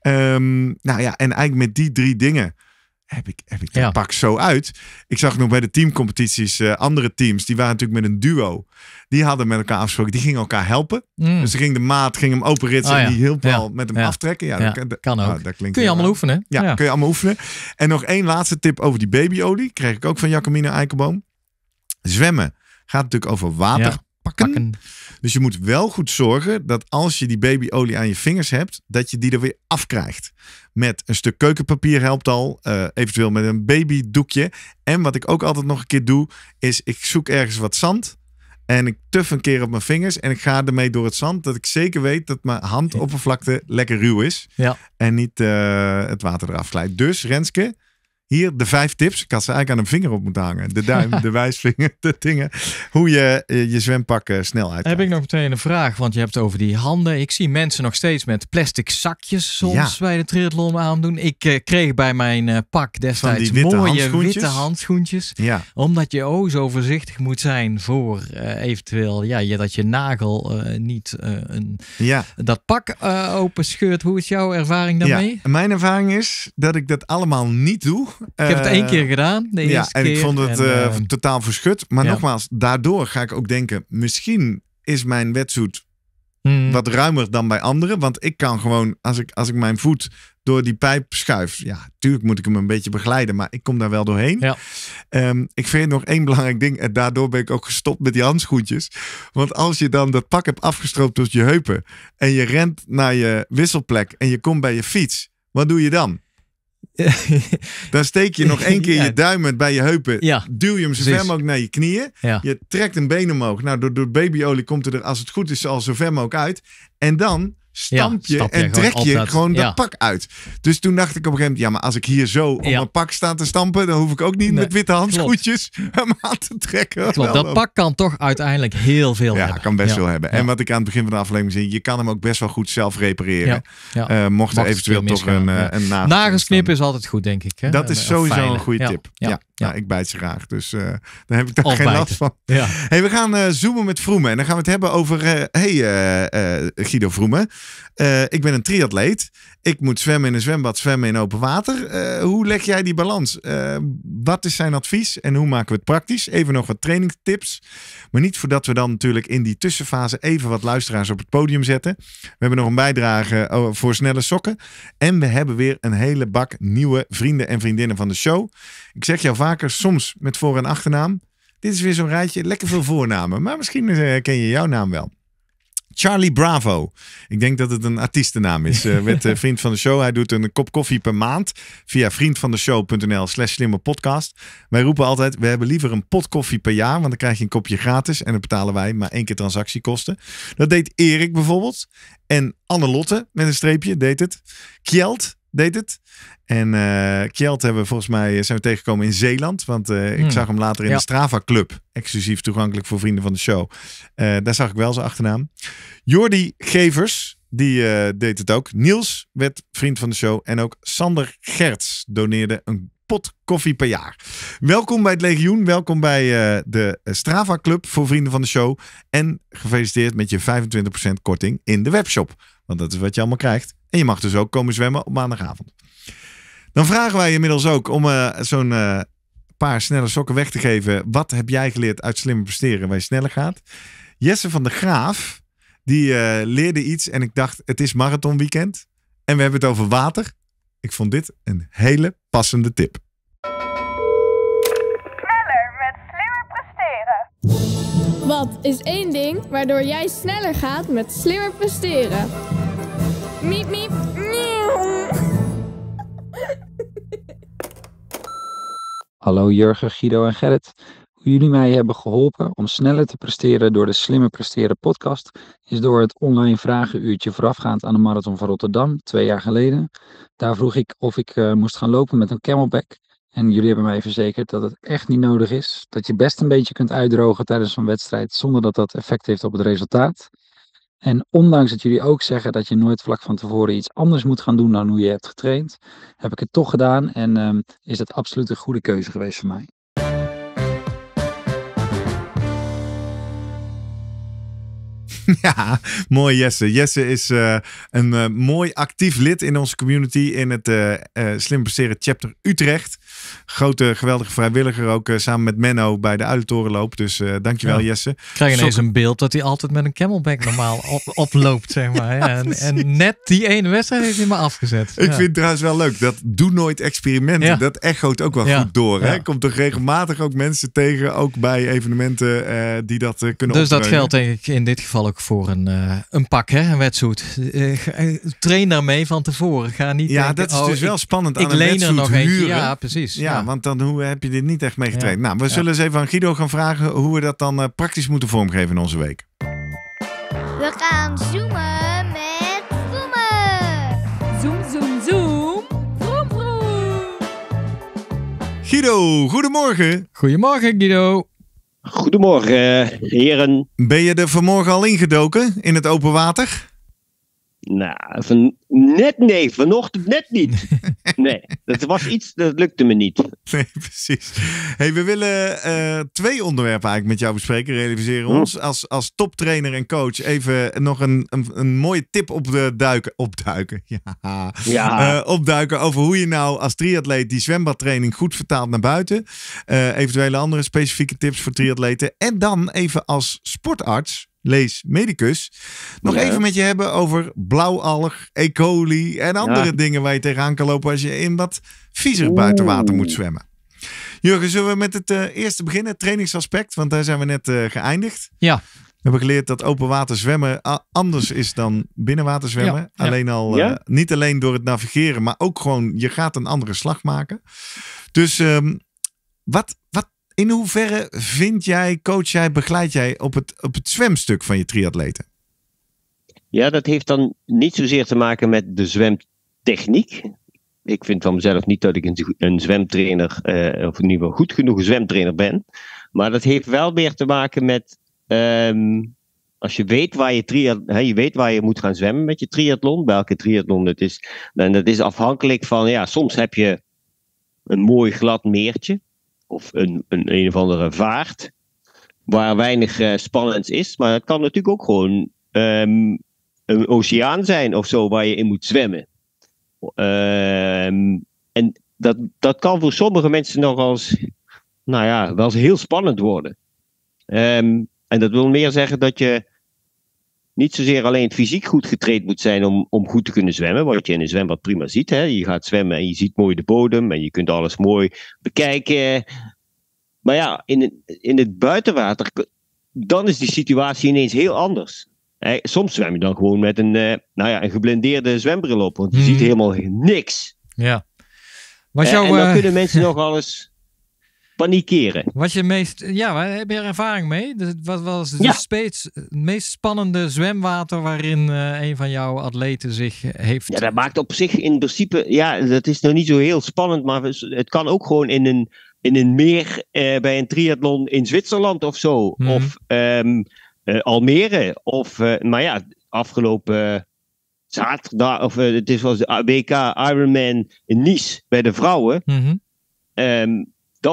Ehm, nou ja, en eigenlijk met die drie dingen heb ik, heb ik dat pak zo uit. Ik zag nog bij de teamcompetities eh, andere teams, die waren natuurlijk met een duo. Die hadden met elkaar afgesproken, die gingen elkaar helpen. Mm. Dus ging de maat ging hem openritsen oh en die hielp wel met hem aftrekken. Ja, dat, kan ook. Ah, dat klinkt kun je allemaal oefenen. Ja, kun je allemaal oefenen. En nog één laatste tip over die babyolie. Kreeg ik ook van Jacomine Eikenboom. Zwemmen gaat natuurlijk over water. Dus je moet wel goed zorgen dat als je die babyolie aan je vingers hebt, dat je die er weer afkrijgt. Met een stuk keukenpapier helpt al, eh, eventueel met een babydoekje. En wat ik ook altijd nog een keer doe, is ik zoek ergens wat zand. En ik tuf een keer op mijn vingers en ik ga ermee door het zand. Dat ik zeker weet dat mijn handoppervlakte lekker ruw is. Ja. En niet eh, het water eraf glijdt. Dus Renske, hier de vijf tips. Ik had ze eigenlijk aan een vinger op moeten hangen. De duim, de [laughs] wijsvinger, de dingen. Hoe je eh, je zwempak eh, snel uit. Heb ik nog meteen een vraag, want je hebt het over die handen. Ik zie mensen nog steeds met plastic zakjes soms ja. bij de triathlon aandoen. Ik eh, kreeg bij mijn pak destijds witte mooie handschoentjes. witte handschoentjes. Ja. Omdat je oh zo voorzichtig moet zijn voor eventueel ja, dat je nagel niet een, dat pak open scheurt. Hoe is jouw ervaring daarmee? Ja. Mijn ervaring is dat ik dat allemaal niet doe. Ik heb het eh, één keer gedaan. De ja, en ik vond het eh, eh, totaal verschut. Maar nogmaals, daardoor ga ik ook denken: misschien is mijn wetsuit hmm. wat ruimer dan bij anderen. Want ik kan gewoon, als ik, als ik mijn voet door die pijp schuif. Ja, tuurlijk moet ik hem een beetje begeleiden, maar ik kom daar wel doorheen. Ja. Ehm, ik vind nog één belangrijk ding, en daardoor ben ik ook gestopt met die handschoentjes. Want als je dan dat pak hebt afgestroopt tot je heupen en je rent naar je wisselplek en je komt bij je fiets, wat doe je dan? [laughs] dan steek je nog één keer je duimen bij je heupen. Duw je hem zo ver mogelijk naar je knieën. Je trekt een been omhoog. Nou, door, door babyolie komt er, als het goed is, al zo ver mogelijk uit. En dan stamp je, en trek je gewoon dat pak uit. Dus toen dacht ik op een gegeven moment, ja, maar als ik hier zo op mijn pak sta te stampen, dan hoef ik ook niet met witte handschoentjes [laughs] hem aan te trekken. Klopt, dat pak kan toch uiteindelijk heel veel ja, hebben. kan best wel hebben. En wat ik aan het begin van de aflevering zie, je kan hem ook best wel goed zelf repareren. Eh, mocht er eventueel toch een, uh, een is altijd goed, denk ik. Hè? Dat eh, is sowieso een goede tip. ja. Ja. Nou, ik bijt ze graag, dus eh, daar heb ik daar geen last van. Hey, we gaan eh, zoomen met Vroemen. En dan gaan we het hebben over... Uh, hey, Guido Vroemen. ik ben een triatleet. Ik moet zwemmen in een zwembad, zwemmen in open water. Eh, hoe leg jij die balans? Eh, wat is zijn advies en hoe maken we het praktisch? Even nog wat trainingstips. Maar niet voordat we dan natuurlijk in die tussenfase even wat luisteraars op het podium zetten. We hebben nog een bijdrage oh, voor snelle sokken. En we hebben weer een hele bak nieuwe vrienden en vriendinnen van de show. Ik zeg jou vaker, soms met voor- en achternaam. Dit is weer zo'n rijtje. Lekker veel voornamen. Maar misschien eh, ken je jouw naam wel. Charlie Bravo. Ik denk dat het een artiestennaam is. Eh, met eh, Vriend van de Show. Hij doet een kop koffie per maand via vriendvandeshow.nl slash slimme podcast. Wij roepen altijd, we hebben liever een pot koffie per jaar, want dan krijg je een kopje gratis en dan betalen wij maar één keer transactiekosten. Dat deed Erik bijvoorbeeld. En Lotte met een streepje deed het. Kjeld deed het. En uh, Kjeld hebben we volgens mij eh, zijn we tegengekomen in Zeeland. Want eh, ik hmm. zag hem later in de Strava Club. Exclusief toegankelijk voor vrienden van de show. daar zag ik wel zijn achternaam. Jordi Gevers, die deed het ook. Niels werd vriend van de show. En ook Sander Gerts doneerde een pot koffie per jaar. Welkom bij het Legioen. Welkom bij de Strava Club voor vrienden van de show. En gefeliciteerd met je 25% korting in de webshop. Want dat is wat je allemaal krijgt. En je mag dus ook komen zwemmen op maandagavond. Dan vragen wij inmiddels ook om eh, zo'n eh, paar snelle sokken weg te geven. Wat heb jij geleerd uit slimmer presteren waar je sneller gaat? Jesse van der Graaf, die eh, leerde iets en ik dacht het is marathonweekend. En we hebben het over water. Ik vond dit een hele passende tip. Sneller met slimmer presteren. Wat is één ding waardoor jij sneller gaat met slimmer presteren? Miep, miep, Hallo Jurgen, Guido en Gerrit. Hoe jullie mij hebben geholpen om sneller te presteren door de Slimmer Presteren podcast is door het online vragenuurtje voorafgaand aan de Marathon van Rotterdam twee jaar geleden. Daar vroeg ik of ik eh, moest gaan lopen met een camelback en jullie hebben mij verzekerd dat het echt niet nodig is. Dat je best een beetje kunt uitdrogen tijdens een wedstrijd zonder dat dat effect heeft op het resultaat. En ondanks dat jullie ook zeggen dat je nooit vlak van tevoren iets anders moet gaan doen dan hoe je hebt getraind, heb ik het toch gedaan en ehm, is dat absoluut een goede keuze geweest voor mij. [laughs] Ja, mooi Jesse. Jesse is eh, een eh, mooi actief lid in onze community in het uh, Slim Presteren Chapter Utrecht grote, geweldige vrijwilliger ook eh, samen met Menno bij de Uilentoren dus Dus dankjewel Jesse. Krijg je ineens een beeld dat hij altijd met een camelback normaal [laughs] oploopt, zeg maar. en, en, net die ene wedstrijd heeft hij maar afgezet. Ik vind het trouwens wel leuk, dat doe nooit experimenten. Dat echoot ook wel goed door. Hè? Komt toch regelmatig ook mensen tegen, ook bij evenementen eh, die dat kunnen opnemen. Dus dat geldt denk ik in dit geval ook voor een, een pak, hè? een wetsuit. train daarmee van tevoren. Ga niet ja, dat is oh, dus wel spannend aan ik een leen er nog huren. ja, precies. Ja, want dan hoe heb je dit niet echt meegetraind? Ja. Nou, we zullen eens even aan Guido gaan vragen hoe we dat dan eh, praktisch moeten vormgeven in onze week. We gaan zoomen met zoemen. Zoom, zoom, zoom. Vroom, vroom. Guido, goedemorgen. Goedemorgen, Guido. Goedemorgen, heren. Ben je er vanmorgen al ingedoken in het open water? Nou, van, net nee, vanochtend net niet. [laughs] Nee, dat was iets, dat lukte me niet. Nee, precies. Hey, we willen eh, twee onderwerpen eigenlijk met jou bespreken. Realiseren oh. ons als, als toptrainer en coach even nog een, een, mooie tip op de duiken. Opduiken, [laughs] ja. ja. Eh, opduiken over hoe je nou als triatleet die zwembadtraining goed vertaalt naar buiten. Eh, eventuele andere specifieke tips voor triatleten. En dan even als sportarts lees medicus, nog even met je hebben over blauwalg, E. coli en andere dingen waar je tegenaan kan lopen als je in wat viezer buitenwater moet zwemmen. Jurgen, zullen we met het eh, eerste beginnen, het trainingsaspect, want daar zijn we net eh, geëindigd. Ja. We hebben geleerd dat open water zwemmen anders is dan binnenwater zwemmen. Alleen al, eh, niet alleen door het navigeren, maar ook gewoon, je gaat een andere slag maken. Dus ehm, wat, wat in hoeverre vind jij, coach jij, begeleid jij op het, op het zwemstuk van je triatleten? Ja, dat heeft dan niet zozeer te maken met de zwemtechniek. Ik vind van mezelf niet dat ik een, zwemtrainer, eh, of in ieder geval goed genoeg een zwemtrainer ben. Maar dat heeft wel meer te maken met ehm, als je weet waar je, hè, je weet waar je moet gaan zwemmen met je triathlon, welke triathlon het is. En dat is afhankelijk van, ja, soms heb je een mooi glad meertje of een, een, een of andere vaart waar weinig eh, spannend is. Maar het kan natuurlijk ook gewoon ehm, een oceaan zijn of zo waar je in moet zwemmen. Ehm, en dat, dat kan voor sommige mensen nog als, nou ja, wel eens heel spannend worden. Ehm, en dat wil meer zeggen dat je niet zozeer alleen fysiek goed getraind moet zijn om, om goed te kunnen zwemmen. Wat je in een zwembad prima ziet. Hè? Je gaat zwemmen en je ziet mooi de bodem en je kunt alles mooi bekijken. Maar ja, in, in het buitenwater, dan is die situatie ineens heel anders. Hè? Soms zwem je dan gewoon met een, eh, nou ja, een geblindeerde zwembril op, want je mhm. ziet helemaal niks. Ja. Maar en dan eh, kunnen mensen [laughs] nog alles panikeren. Wat je meest, ja, waar heb je er ervaring mee? wat dus was de het meest spannende zwemwater waarin eh, een van jouw atleten zich heeft? Ja, dat maakt op zich in principe, ja, dat is nog niet zo heel spannend, maar het kan ook gewoon in een, in een meer eh, bij een triathlon in Zwitserland of zo, mhm. of ehm, eh, Almere, of, maar ja, afgelopen zaterdag, of het is was de WK Ironman in Nice bij de vrouwen. Mm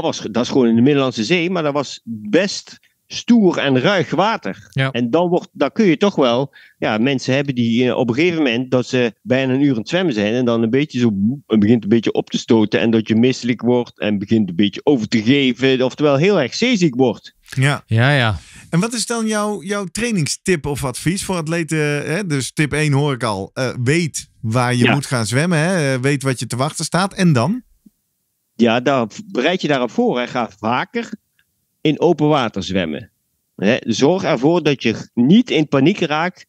dat, was, dat is gewoon in de Middellandse Zee, maar dat was best stoer en ruig water. En dan, wordt, dan kun je toch wel ja, mensen hebben die eh, op een gegeven moment dat ze bijna een uur aan het zwemmen zijn en dan een beetje zo begint een beetje op te stoten en dat je misselijk wordt en begint een beetje over te geven, oftewel heel erg zeeziek wordt. Ja. ja, ja. En wat is dan jouw, jouw trainingstip of advies voor atleten? Hè? Dus tip 1 hoor ik al. Eh, weet waar je moet gaan zwemmen. Hè? Eh, weet wat je te wachten staat. En dan? Ja, dan bereid je daarop voor en ga vaker in open water zwemmen. zorg ervoor dat je niet in paniek raakt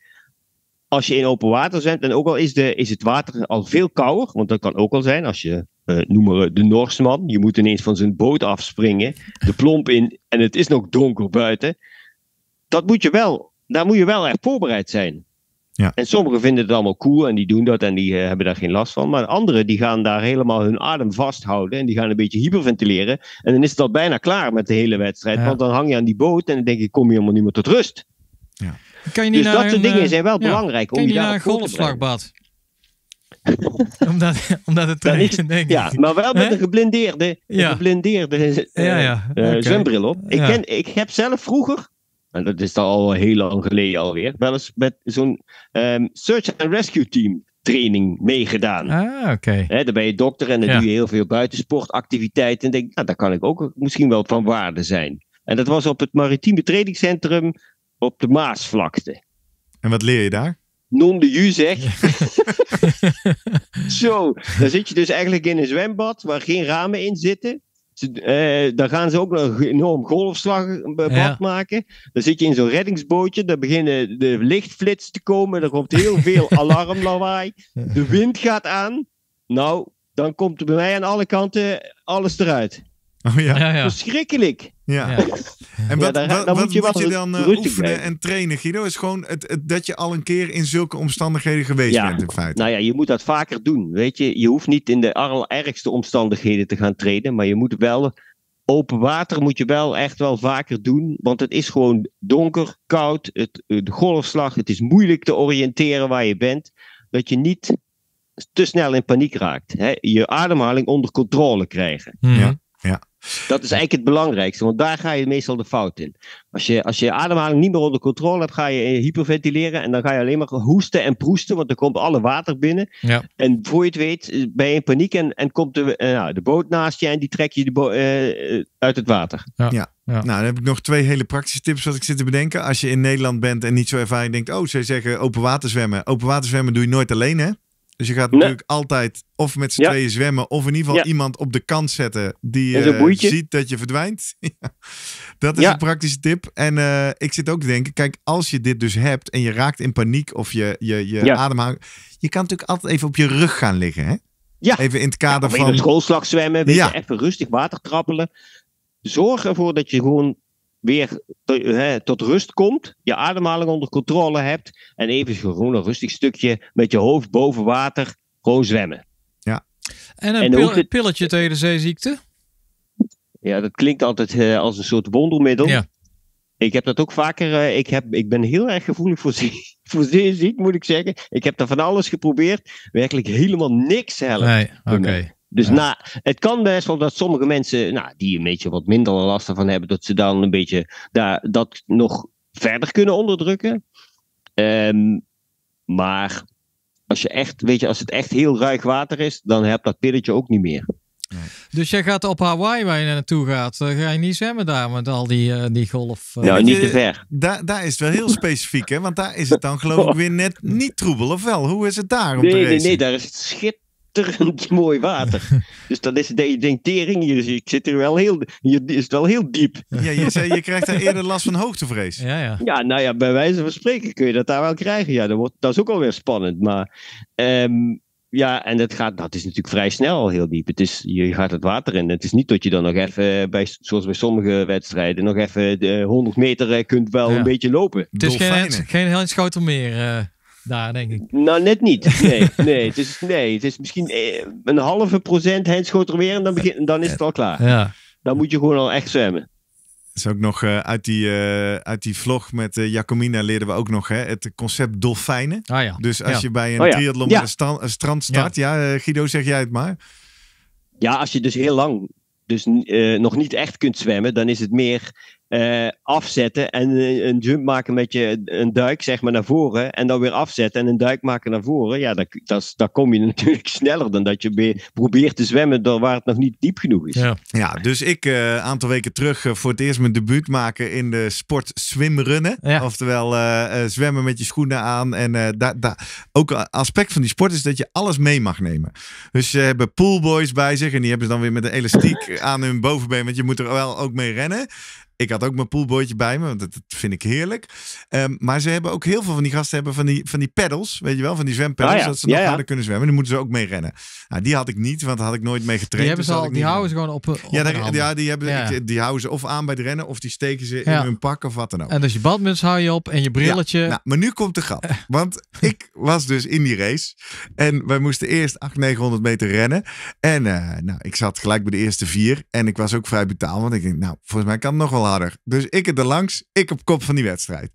als je in open water zwemt. En ook al is, de, is het water al veel kouder, want dat kan ook al zijn als je, eh, noem maar de Norsman, je moet ineens van zijn boot afspringen, de plomp in en het is nog donker buiten. Dat moet je wel, daar moet je wel echt voorbereid zijn. Ja. En sommigen vinden het allemaal cool en die doen dat en die eh, hebben daar geen last van. Maar anderen die gaan daar helemaal hun adem vasthouden en die gaan een beetje hyperventileren. En dan is het al bijna klaar met de hele wedstrijd. Want dan hang je aan die boot en dan denk ik, kom je helemaal niet meer tot rust. Ja. Kan je niet dus dat soort dingen eh, zijn wel belangrijk om je, naar een golfslagbad? omdat, omdat het regent, denk ik. Ja, maar wel met He? een geblindeerde, geblindeerde eh, ja. Ja, zwembril op. Ik, ken, ik heb zelf vroeger, en dat is dan al heel lang geleden alweer, wel eens met zo'n ehm, search and rescue team training meegedaan. Ah, oké. Okay. Dan ben je dokter en dan doe je heel veel buitensportactiviteiten. En denk, nou, daar kan ik ook misschien wel van waarde zijn. En dat was op het Maritieme Trainingscentrum op de Maasvlakte. En wat leer je daar? Non de ju Zo, dan zit je dus eigenlijk in een zwembad waar geen ramen in zitten. Ze, eh, dan gaan ze ook een enorm golfslag eh, ja. maken. Dan zit je in zo'n reddingsbootje, dan beginnen de lichtflits te komen, er komt heel veel [laughs] alarmlawaai, de wind gaat aan. Nou, dan komt er bij mij aan alle kanten alles eruit. Oh, ja. Verschrikkelijk. Ja. En wat, wat, moet je, dan eh, oefenen en trainen, Guido? Is gewoon het, dat je al een keer in zulke omstandigheden geweest bent, in feite. Nou ja, je moet dat vaker doen. Weet je, je hoeft niet in de allerergste omstandigheden te gaan trainen, maar je moet wel. Open water moet je wel echt wel vaker doen, want het is gewoon donker, koud, het, de golfslag, het is moeilijk te oriënteren waar je bent. Dat je niet te snel in paniek raakt. Hè? Je ademhaling onder controle krijgen. Mhm. Ja ja. Dat is eigenlijk het belangrijkste, want daar ga je meestal de fout in. Als je, als je ademhaling niet meer onder controle hebt, ga je eh, hyperventileren en dan ga je alleen maar hoesten en proesten, want er komt alle water binnen. Ja. En voor je het weet eh, ben je in paniek en, en komt de, eh, nou, de boot naast je en die trek je de uit het water. Ja. ja. Nou, dan heb ik nog twee hele praktische tips wat ik zit te bedenken. Als je in Nederland bent en niet zo ervaren denkt, oh, ze zeggen open water zwemmen. Open water zwemmen doe je nooit alleen, hè? Dus je gaat natuurlijk altijd of met z'n tweeën zwemmen, of in ieder geval iemand op de kant zetten die eh, ziet dat je verdwijnt. [laughs] dat is een praktische tip. En eh, ik zit ook te denken, kijk, als je dit dus hebt en je raakt in paniek of je, je, je ademhaling, je kan natuurlijk altijd even op je rug gaan liggen. Hè? Ja. Even in het kader van. Even schoolslag zwemmen, even rustig water trappelen. Zorg ervoor dat je gewoon weer tot rust komt, je ademhaling onder controle hebt en even gewoon een rustig stukje met je hoofd boven water gewoon zwemmen. Ja. En een, het... pilletje tegen de zeeziekte? Ja, dat klinkt altijd eh, als een soort wondermiddel. Ja. Ik heb dat ook vaker. Uh, ik, heb, ik ben heel erg gevoelig voor, zee, [laughs] moet ik zeggen. Ik heb daar van alles geprobeerd. Werkelijk helemaal niks helpt. Nee, oké. Dus na, het kan best wel dat sommige mensen, nou, die een beetje wat minder last van hebben, dat ze dan een beetje daar, dat nog verder kunnen onderdrukken. Ehm, maar als, je echt, weet je, als het echt heel ruig water is, dan heb dat pilletje ook niet meer. Dus jij gaat op Hawaii waar je naartoe gaat, eh, ga je niet zwemmen daar met al die, eh, die golf. Uh... niet te ver. Daar, is het wel heel specifiek, hè? Want daar is het dan geloof ik [laughs] weer net niet troebel, of wel? Hoe is het daar om nee, te nee, nee, daar is het schitterend schitterend [laughs] mooi water. [laughs] dus dan is de dentering hier. Dus ik zit er wel heel, hier is het wel heel diep. Ja, je, zei, je krijgt daar eerder last van hoogtevrees. Ja, ja. ja, nou ja, bij wijze van spreken kun je dat daar wel krijgen. Ja, dat, wordt, dat is ook alweer spannend. Maar ehm, ja, en dat, gaat, dat is natuurlijk vrij snel al heel diep. Het is, je gaat het water in. Het is niet dat je dan nog even, eh, bij, zoals bij sommige wedstrijden, nog even de 100 meter eh, kunt wel een beetje lopen. Het is geen, geen heel schoudermeer. meer. Eh daar, denk ik. Nou, net niet. Nee, nee, het, is, nee het is misschien eh, een halve procent schotter weer en dan, begin, dan is het al klaar. Ja. Dan moet je gewoon al echt zwemmen. Dat is ook nog eh, uit, die, eh, uit die vlog met Jacomina leerden we ook nog hè, het concept dolfijnen. Ah, ja. Dus als je bij een oh, ja. triathlon een, strand start, ja, Guido, zeg jij het maar. Ja, als je dus heel lang dus nog niet echt kunt zwemmen, dan is het meer eh, afzetten en een jump maken met je een duik zeg maar naar voren en dan weer afzetten en een duik maken naar voren, ja, dan, dat, dat kom je [laughs] natuurlijk sneller dan dat je probeert te zwemmen door waar het nog niet diep genoeg is. Ja, ja dus ik een eh, aantal weken terug eh, voor het eerst mijn debuut maken in de sport swimrunnen, ja. oftewel zwemmen met je schoenen aan en daar da, ook een aspect van die sport is dat je alles mee mag nemen. Dus ze hebben poolboys bij zich en die hebben ze dan weer met een elastiek [laughs] aan hun bovenbeen, want je moet er wel ook mee rennen. Ik had ook mijn poolbootje bij me, want dat, vind ik heerlijk. Ehm, maar ze hebben ook heel veel van die gasten hebben van die, van die paddles, weet je wel, van die zwempaddles, ah dat ze nog harder kunnen zwemmen. nu moeten ze ook mee rennen. Nou, die had ik niet, want daar had ik nooit mee getraind. Die, dus hebben ze houden ze gewoon op, eh, ja, ja, die, hebben, die houden ze of aan bij het rennen, of die steken ze in hun pak of wat dan ook. En als dus je badmuts hou je op en je brilletje. Nou, maar nu komt de grap. [laughs] Want ik was dus in die race en wij moesten eerst 800, 900 meter rennen. En eh, nou, ik zat gelijk bij de eerste vier en ik was ook vrij betaald, want ik denk, nou, volgens mij kan het nog wel dus ik er langs, ik op kop van die wedstrijd.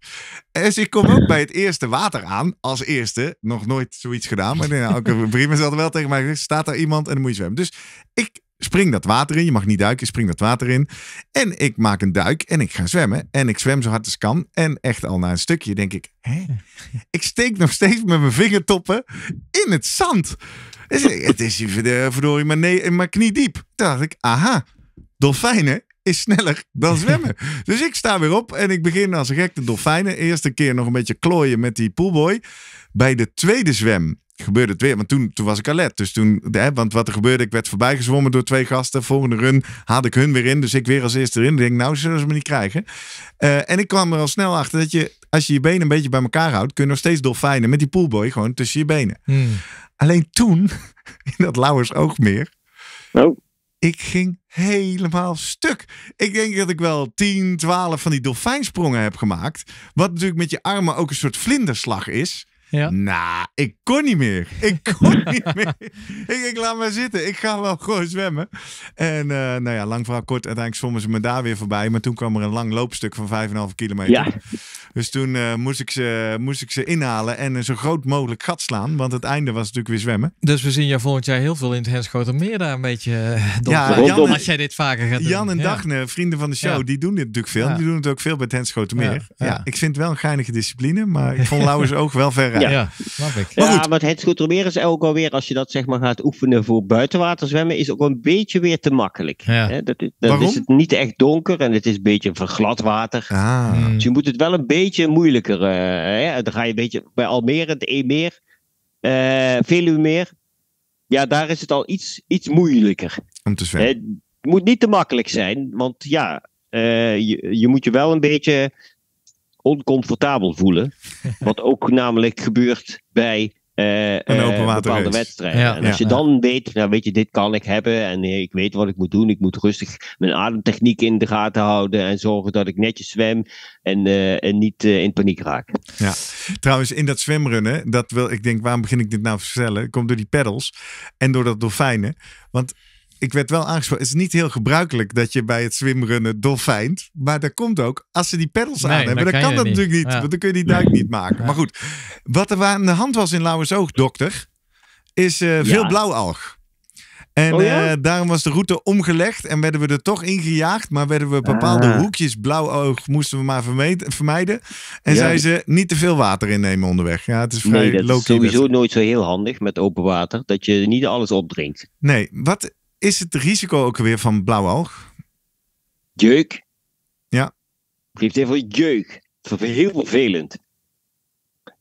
en dus ik kom ook bij het eerste water aan, als eerste. Nog nooit zoiets gedaan, maar nee, nou, prima zat wel tegen mij staat daar iemand en dan moet je zwemmen. Dus ik spring dat water in. Je mag niet duiken, spring dat water in. En ik maak een duik en ik ga zwemmen. En ik zwem zo hard als kan. En echt al na een stukje denk ik, hè? Ik steek nog steeds met mijn vingertoppen in het zand. Dus het is hier verdorie maar, nee, maar diep. Toen dacht ik, aha, dolfijnen is sneller dan [laughs] zwemmen. dus ik sta weer op en ik begin als een gek de dolfijnen. Eerste keer nog een beetje klooien met die poolboy. Bij de tweede zwem gebeurde het weer. Want toen, toen was ik alert. Dus toen, hè, want wat er gebeurde, ik werd voorbijgezwommen door twee gasten. Volgende run haalde ik hun weer in. Dus ik weer als eerste erin. Ik denk, nou, zullen ze me niet krijgen. Eh, en ik kwam er al snel achter dat je, als je je benen een beetje bij elkaar houdt, kun je nog steeds dolfijnen met die poolboy gewoon tussen je benen. Hmm. Alleen toen, [laughs] in dat Lauwers Oogmeer, oh. Nou ik ging helemaal stuk. Ik denk dat ik wel 10, 12 van die dolfijnsprongen heb gemaakt. Wat natuurlijk met je armen ook een soort vlinderslag is. Ja. Nou, ik kon niet meer. Ik kon [laughs] niet meer. Ik, ik, laat maar zitten. Ik ga wel gewoon zwemmen. En eh, nou ja, lang verhaal kort. Uiteindelijk zwommen ze me daar weer voorbij. Maar toen kwam er een lang loopstuk van 5,5 kilometer. Ja. Dus toen eh, moest, ik ze, moest ik ze inhalen en zo groot mogelijk gat slaan. Want het einde was natuurlijk weer zwemmen. Dus we zien jou volgend jaar heel veel in het Meer daar een beetje uh, ja, Jan, als jij dit vaker gaat doen. Jan en Dagne, vrienden van de show, die doen dit natuurlijk veel. Die doen het ook veel bij het Meer. Ja. ik vind het wel een geinige discipline. Maar ik vond [laughs] Lauwers ook wel ver ja, snap ik. ja, maar het goed proberen is ook alweer, als je dat zeg maar gaat oefenen voor buitenwater zwemmen, is ook een beetje weer te makkelijk. Ja. dat, dan is het niet echt donker en het is een beetje verglad water. Ah. Hmm. Dus je moet het wel een beetje moeilijker. Uh, dan ga je een beetje bij Almere, het E-meer, eh, Ja, daar is het al iets, iets moeilijker. Om te zwemmen. Eh, het moet niet te makkelijk zijn, want ja, je moet je wel een beetje oncomfortabel voelen. [laughs] Wat ook namelijk gebeurt bij uh, een eh, bepaalde wedstrijd. en als je dan weet, nou weet je, dit kan ik hebben en ik weet wat ik moet doen. Ik moet rustig mijn ademtechniek in de gaten houden en zorgen dat ik netjes zwem en, eh, en niet in paniek raak. Ja, trouwens, in dat zwemrunnen, dat wil, ik denk, waarom begin ik dit nou te vertellen? Komt door die peddels en door dat dolfijnen. Want ik werd wel aangesproken. Het is niet heel gebruikelijk dat je bij het zwimrennen dolfijnt. Maar dat komt ook, als ze die peddels aan hebben, dan, kan dat natuurlijk niet. Want dan kun je die duik niet maken. Maar goed, wat er aan de hand was in oog, dokter, is eh, veel oh ja. blauwalg. Eh, en daarom was de route omgelegd en werden we er toch ingejaagd. Maar werden we bepaalde ah. hoekjes, blauw oog, moesten we maar vermijden. En zeiden ze niet te veel water innemen onderweg. Ja, het is vrij nee, dat is sowieso nooit zo heel handig met open water. Dat je niet alles opdrinkt. Nee, wat is het risico ook weer van blauwalg? Jeuk. Ja. Het geeft heel veel jeuk. Heel vervelend.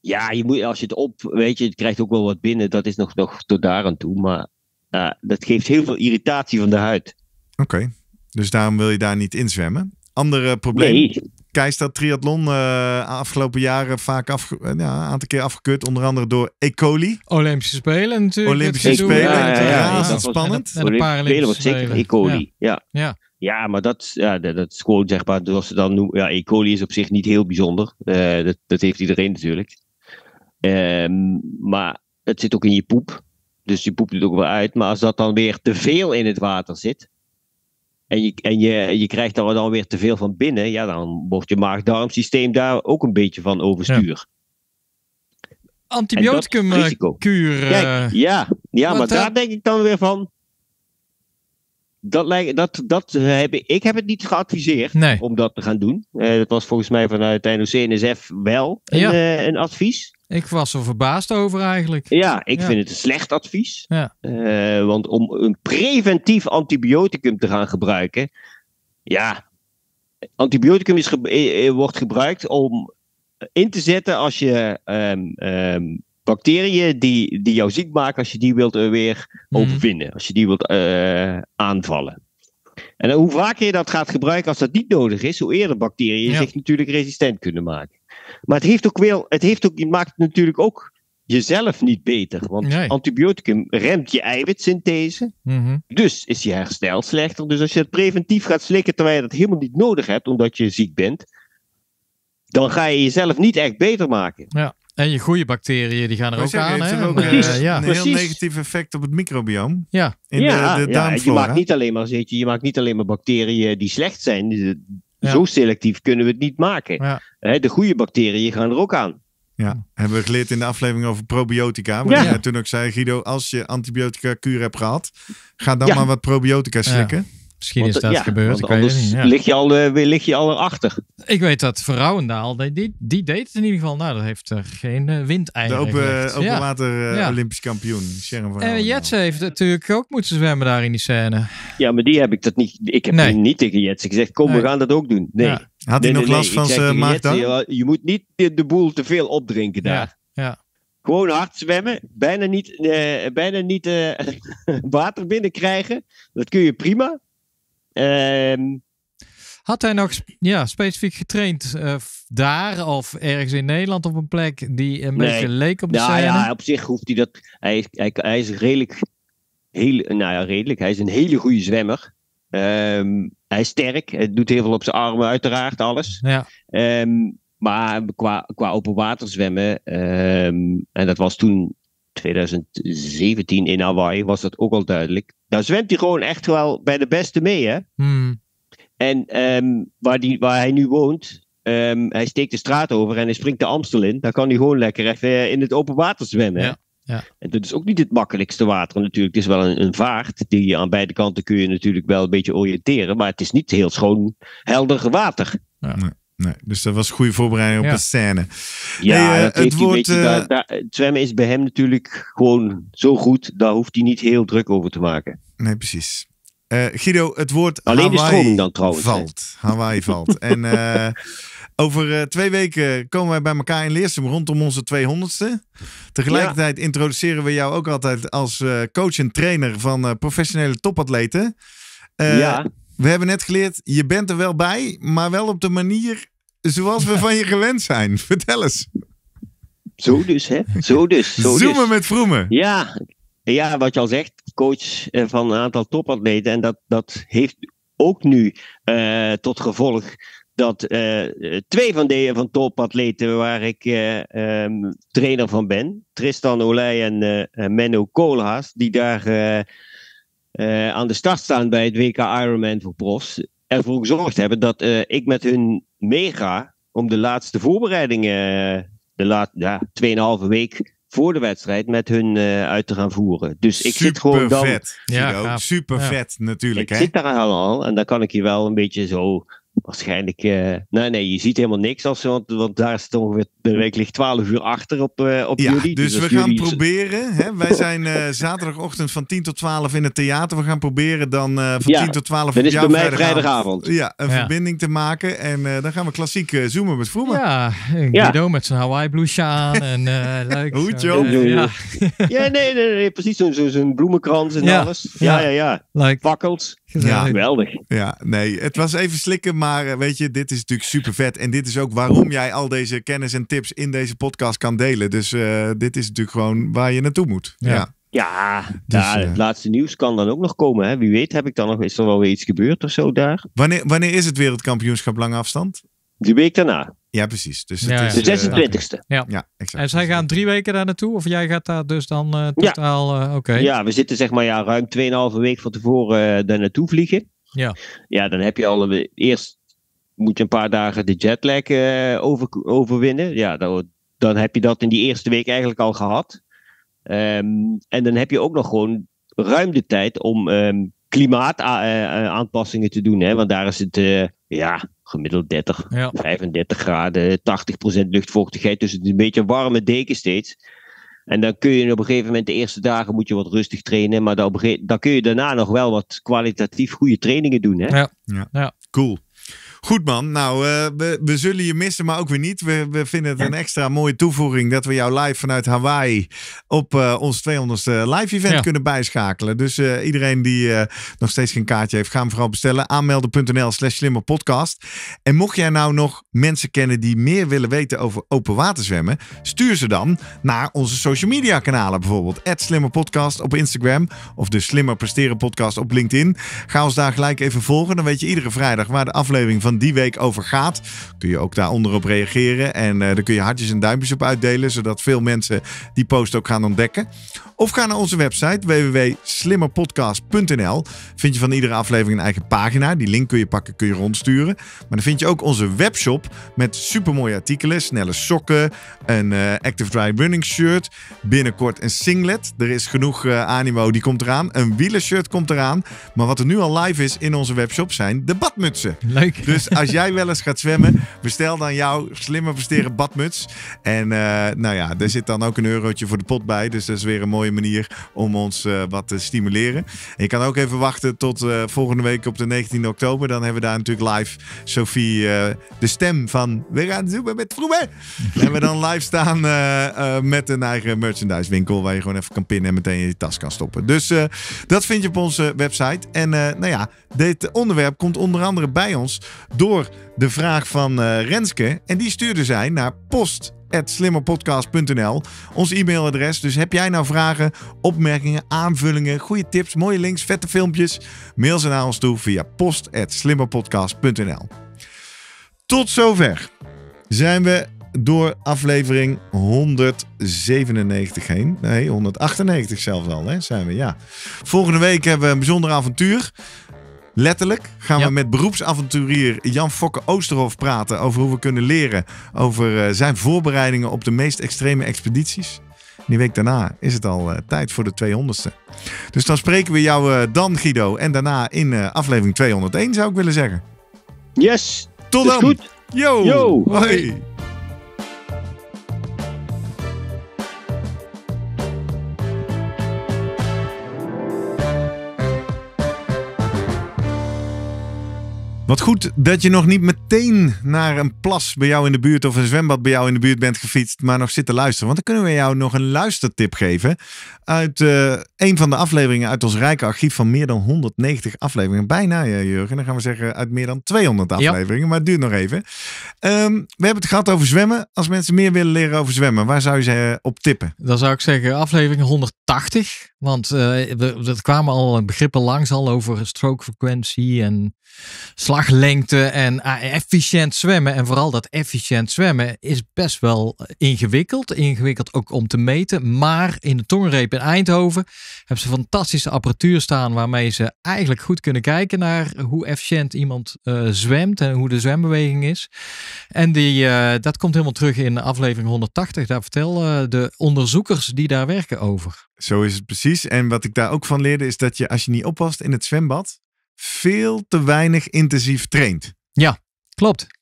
Ja, je moet, als je het op, weet je, het krijgt ook wel wat binnen. Dat is nog, nog tot daar aan toe. Maar eh, dat geeft heel veel irritatie van de huid. Oké, dus daarom wil je daar niet in zwemmen. Andere probleem. Nee, Keis dat triathlon uh, afgelopen jaren vaak eh, ja, een aantal keer afgekeurd. Onder andere door E. coli. Olympische Spelen natuurlijk. Olympische Spelen. Ja, ja, dat spannend. En de, Paralympische Spelen. Zeker E. coli. Ja. Ja. maar dat, ja, dat, is gewoon zeg maar. Zoals ze dan noemen. Ja, E. coli is op zich niet heel bijzonder. Eh, dat, dat heeft iedereen natuurlijk. Ehm, maar het zit ook in je poep. Dus je poept het ook wel uit. Maar als dat dan weer te veel in het water zit en je, en je, je krijgt er dan weer te veel van binnen, ja, dan wordt je maag systeem daar ook een beetje van overstuur. Antibioticum, Antibioticumkuur. Eh, eh, ja, ja maar eh, daar denk ik dan weer van. Dat dat, dat heb ik, heb het niet geadviseerd om dat te gaan doen. dat was volgens mij vanuit NOC-NSF wel een, ja. een advies. Ik was er verbaasd over eigenlijk. Ja, ik vind het een slecht advies. Ja. Eh, want om een preventief antibioticum te gaan gebruiken. Ja, antibioticum is eh, eh, wordt gebruikt om in te zetten als je ehm, ehm, bacteriën die, die jou ziek maken, als je die wilt weer mm. overwinnen. Als je die wilt aanvallen. En hoe vaker je dat gaat gebruiken als dat niet nodig is, hoe eerder bacteriën zich natuurlijk resistent kunnen maken. Maar het, heeft ook wel, het, heeft ook, maakt natuurlijk ook jezelf niet beter. Want antibioticum remt je eiwitsynthese. Mhm. Dus is je herstel slechter. Dus als je het preventief gaat slikken terwijl je dat helemaal niet nodig hebt, omdat je ziek bent, dan ga je jezelf niet echt beter maken. Ja. En je goede bacteriën die gaan er ook aan. Hè? Ook, eh, ja. Een heel negatief effect op het microbioom. Ja. In de, ja, je maakt niet alleen maar je, je maakt niet alleen maar bacteriën die slecht zijn. Dus, eh, zo selectief kunnen we het niet maken. Hè, de goede bacteriën gaan er ook aan. Ja, hebben we geleerd in de aflevering over probiotica. Waar ja. toen ook zei, Guido, als je antibiotica kuur hebt gehad, ga dan maar wat probiotica slikken. Misschien is dat eh, gebeurd. Ik niet, lig, je al, eh, lig je al erachter. Ik weet dat Verrouwendaal, die, die deed het in ieder geval. Nou, dat heeft er eh, geen uh, wind eigenlijk. Open Olympisch kampioen. Sharon en Jets heeft natuurlijk ook moeten zwemmen daar in die scène. Ja, maar die heb ik dat niet. Ik heb niet tegen Jets gezegd, kom, we gaan dat ook doen. Nee. Had hij nog last van zijn maag je, je moet niet de boel te veel opdrinken daar. ja. Gewoon hard zwemmen, bijna niet, bijna niet [laughs] water binnenkrijgen. Dat kun je prima. Ehm, had hij nog ja, specifiek getraind eh, daar of ergens in Nederland op een plek die een beetje leek op de ja, nou Ja, op zich hoeft hij dat. Hij, hij is redelijk, heel, nou ja, redelijk. Hij is een hele goede zwemmer. Ehm, hij is sterk. Hij doet heel veel op zijn armen, uiteraard, alles. Ja. Ehm, maar qua, qua open water zwemmen, en dat was toen 2017 in Hawaii was dat ook al duidelijk. Daar nou, zwemt hij gewoon echt wel bij de beste mee, hè? Hmm. En ehm, waar, die, waar hij nu woont, ehm, hij steekt de straat over en hij springt de Amstel in. Dan kan hij gewoon lekker even in het open water zwemmen. Ja, ja. En dat is ook niet het makkelijkste water natuurlijk. Het is wel een, een, vaart. Die aan beide kanten kun je natuurlijk wel een beetje oriënteren. Maar het is niet heel schoon, helder water. Ja. Nee, dus dat was goede voorbereiding op ja. de scène. Ja, eh, het woord, eh, zwemmen is bij hem natuurlijk gewoon zo goed. Daar hoeft hij niet heel druk over te maken. Nee, precies. Eh, Guido, het woord Alleen Hawaii dan trouwens, valt. Hè? Hawaii [laughs] valt. en over twee weken komen wij bij elkaar in Leersum rondom onze 200ste. Tegelijkertijd introduceren we jou ook altijd als coach en trainer van professionele topatleten. ja. We hebben net geleerd, je bent er wel bij, maar wel op de manier zoals we van je gewend zijn. Vertel eens. Zo dus, hè? Zo dus. Zo dus. Zoomen met vroemen. Ja. ja, wat je al zegt, coach eh, van een aantal topatleten. En dat, dat heeft ook nu eh, tot gevolg dat eh, twee van de van topatleten waar ik ehm, trainer van ben, Tristan Olij en Menno Koolhaas, die daar aan de start staan bij het WK Ironman voor profs, ervoor gezorgd hebben dat ik met hun mega om de laatste voorbereidingen, eh, de laat, ja, 2,5 week voor de wedstrijd met hun eh, uit te gaan voeren. Dus ik zit gewoon dan... Vet, ja, Super vet natuurlijk. Ik zit daar al en dan kan ik je wel een beetje zo waarschijnlijk. Eh, nee, nee, je ziet helemaal niks als want, want daar is het ongeveer de week ligt 12 uur achter op, uh, op jullie. Dus, dus we gaan dus- proberen. Hè, wij zijn eh, zaterdagochtend van 10 tot 12 in het theater. We gaan proberen dan van 10 tot 12 is mij vrijdagavond. Ja, een verbinding te maken. En dan gaan we klassiek zoomen met Vroemen. Ja, Guido met zijn Hawaii bloesje aan. en leuk. ja. [laughs] ja, nee, nee, nee, precies. Zo'n zo bloemenkrans en alles. Ja, ja, ja. Like. Ja, geweldig. Ja, nee, het was even slikken, maar eh, weet je, dit is natuurlijk super vet. En dit is ook waarom jij al deze kennis en tips in deze podcast kan delen. Dus eh, dit is natuurlijk gewoon waar je naartoe moet. Ja. ja. Dus, eh, het laatste nieuws kan dan ook nog komen. Hè? Wie weet heb ik dan nog, is er wel weer iets gebeurd of zo daar? Wanneer, wanneer is het wereldkampioenschap lange afstand? Die week daarna. Ja, precies. Dus het is, de 26e. Eh, ja. ja, exact. En zij gaan drie weken daar naartoe? Of jij gaat daar dus dan eh, totaal... Ja. Eh, ja, we zitten zeg maar ja, ruim 2,5 week van tevoren daar naartoe vliegen. Ja. Ja, dan heb je al... Eerst moet je een paar dagen de jetlag over, overwinnen. Ja, dan, dan heb je dat in die eerste week eigenlijk al gehad. Ehm, en dan heb je ook nog gewoon ruim de tijd om... Ehm, klimaataanpassingen eh, eh, te doen. Hè? Want daar is het eh, ja, gemiddeld 30, 35 graden, 80% luchtvochtigheid. Dus het is een beetje een warme deken steeds. En dan kun je op een gegeven moment de eerste dagen moet je wat rustig trainen. Maar dan, dan kun je daarna nog wel wat kwalitatief goede trainingen doen. Hè? Ja. ja. ja. cool. Goed man, nou, eh, we, we, zullen je missen, maar ook weer niet. We, we vinden het een extra mooie toevoeging dat we jou live vanuit Hawaii op eh, ons 200ste live event kunnen bijschakelen. Dus eh, iedereen die nog steeds geen kaartje heeft, ga hem vooral bestellen. Aanmelden.nl slash slimmerpodcast. En mocht jij nou nog mensen kennen die meer willen weten over open water zwemmen, stuur ze dan naar onze social media kanalen bijvoorbeeld. @slimmerpodcast op Instagram of de Slimmer Presteren podcast op LinkedIn. Ga ons daar gelijk even volgen. Dan weet je iedere vrijdag waar de aflevering van die week over gaat. Kun je ook daaronder op reageren. En uh, daar kun je hartjes en duimpjes op uitdelen, zodat veel mensen die post ook gaan ontdekken. Of ga naar onze website www.slimmerpodcast.nl. Vind je van iedere aflevering een eigen pagina. Die link kun je pakken, kun je rondsturen. Maar dan vind je ook onze webshop met supermooie artikelen. Snelle sokken, een uh, Active Dry Running shirt. Binnenkort een singlet. Er is genoeg eh, animo, die komt eraan. Een wielershirt komt eraan. Maar wat er nu al live is in onze webshop zijn de badmutsen. Leuk. Dus dus als jij wel eens gaat zwemmen, bestel dan jouw slimme presteren badmuts. En eh, nou ja, er zit dan ook een eurotje voor de pot bij. Dus dat is weer een mooie manier om ons eh, wat te stimuleren. En je kan ook even wachten tot eh, volgende week op de 19 oktober. Dan hebben we daar natuurlijk live Sophie, de stem van We gaan zoeken met vroeger. En we dan live staan met een eigen merchandise winkel. Waar je gewoon even kan pinnen en meteen in je tas kan stoppen. Dus dat vind je op onze website. En nou ja, dit onderwerp komt onder andere bij ons door de vraag van eh, Renske. En die stuurde zij naar post slimmerpodcast.nl. Ons e-mailadres. Dus heb jij nou vragen, opmerkingen, aanvullingen, goede tips, mooie links, vette filmpjes? Mail ze naar ons toe via post.slimmerpodcast.nl. Tot zover zijn we door aflevering 197 heen. Nee, 198 zelfs al, hè, zijn we, ja. Volgende week hebben we een bijzonder avontuur. Letterlijk gaan we met beroepsavonturier Jan Fokke Oosterhof praten over hoe we kunnen leren over eh, zijn voorbereidingen op de meest extreme expedities. Die week daarna is het al eh, tijd voor de 200ste. Dus dan spreken we jou eh, dan, Guido. En daarna in aflevering 201, zou ik willen zeggen. Yes. Tot dan. Goed. Yo. Yo. Hoi. Wat goed dat je nog niet meteen naar een plas bij jou in de buurt of een zwembad bij jou in de buurt bent gefietst, maar nog zit te luisteren. Want dan kunnen we jou nog een luistertip geven uit eh, een van de afleveringen uit ons rijke archief van meer dan 190 afleveringen. Bijna, eh, Jurgen. Dan gaan we zeggen uit meer dan 200 afleveringen, maar het duurt nog even. Ehm, we hebben het gehad over zwemmen. Als mensen meer willen leren over zwemmen, waar zou je ze eh, op tippen? Dan zou ik zeggen aflevering 180. Want uh, eh, er, kwamen al eh, begrippen langs al over strookfrequentie en slaglengte en eh, efficiënt zwemmen. En vooral dat efficiënt zwemmen is best wel ingewikkeld. Ingewikkeld ook om te meten. Maar in de tongreep in Eindhoven hebben ze fantastische apparatuur staan waarmee ze eigenlijk goed kunnen kijken naar hoe efficiënt iemand zwemt en hoe de zwembeweging is. En die, dat komt helemaal terug in aflevering 180. Daar vertel de onderzoekers die daar werken over. Zo is het precies. En wat ik daar ook van leerde is dat je als je niet oppast in het zwembad, veel te weinig intensief traint. Ja, klopt.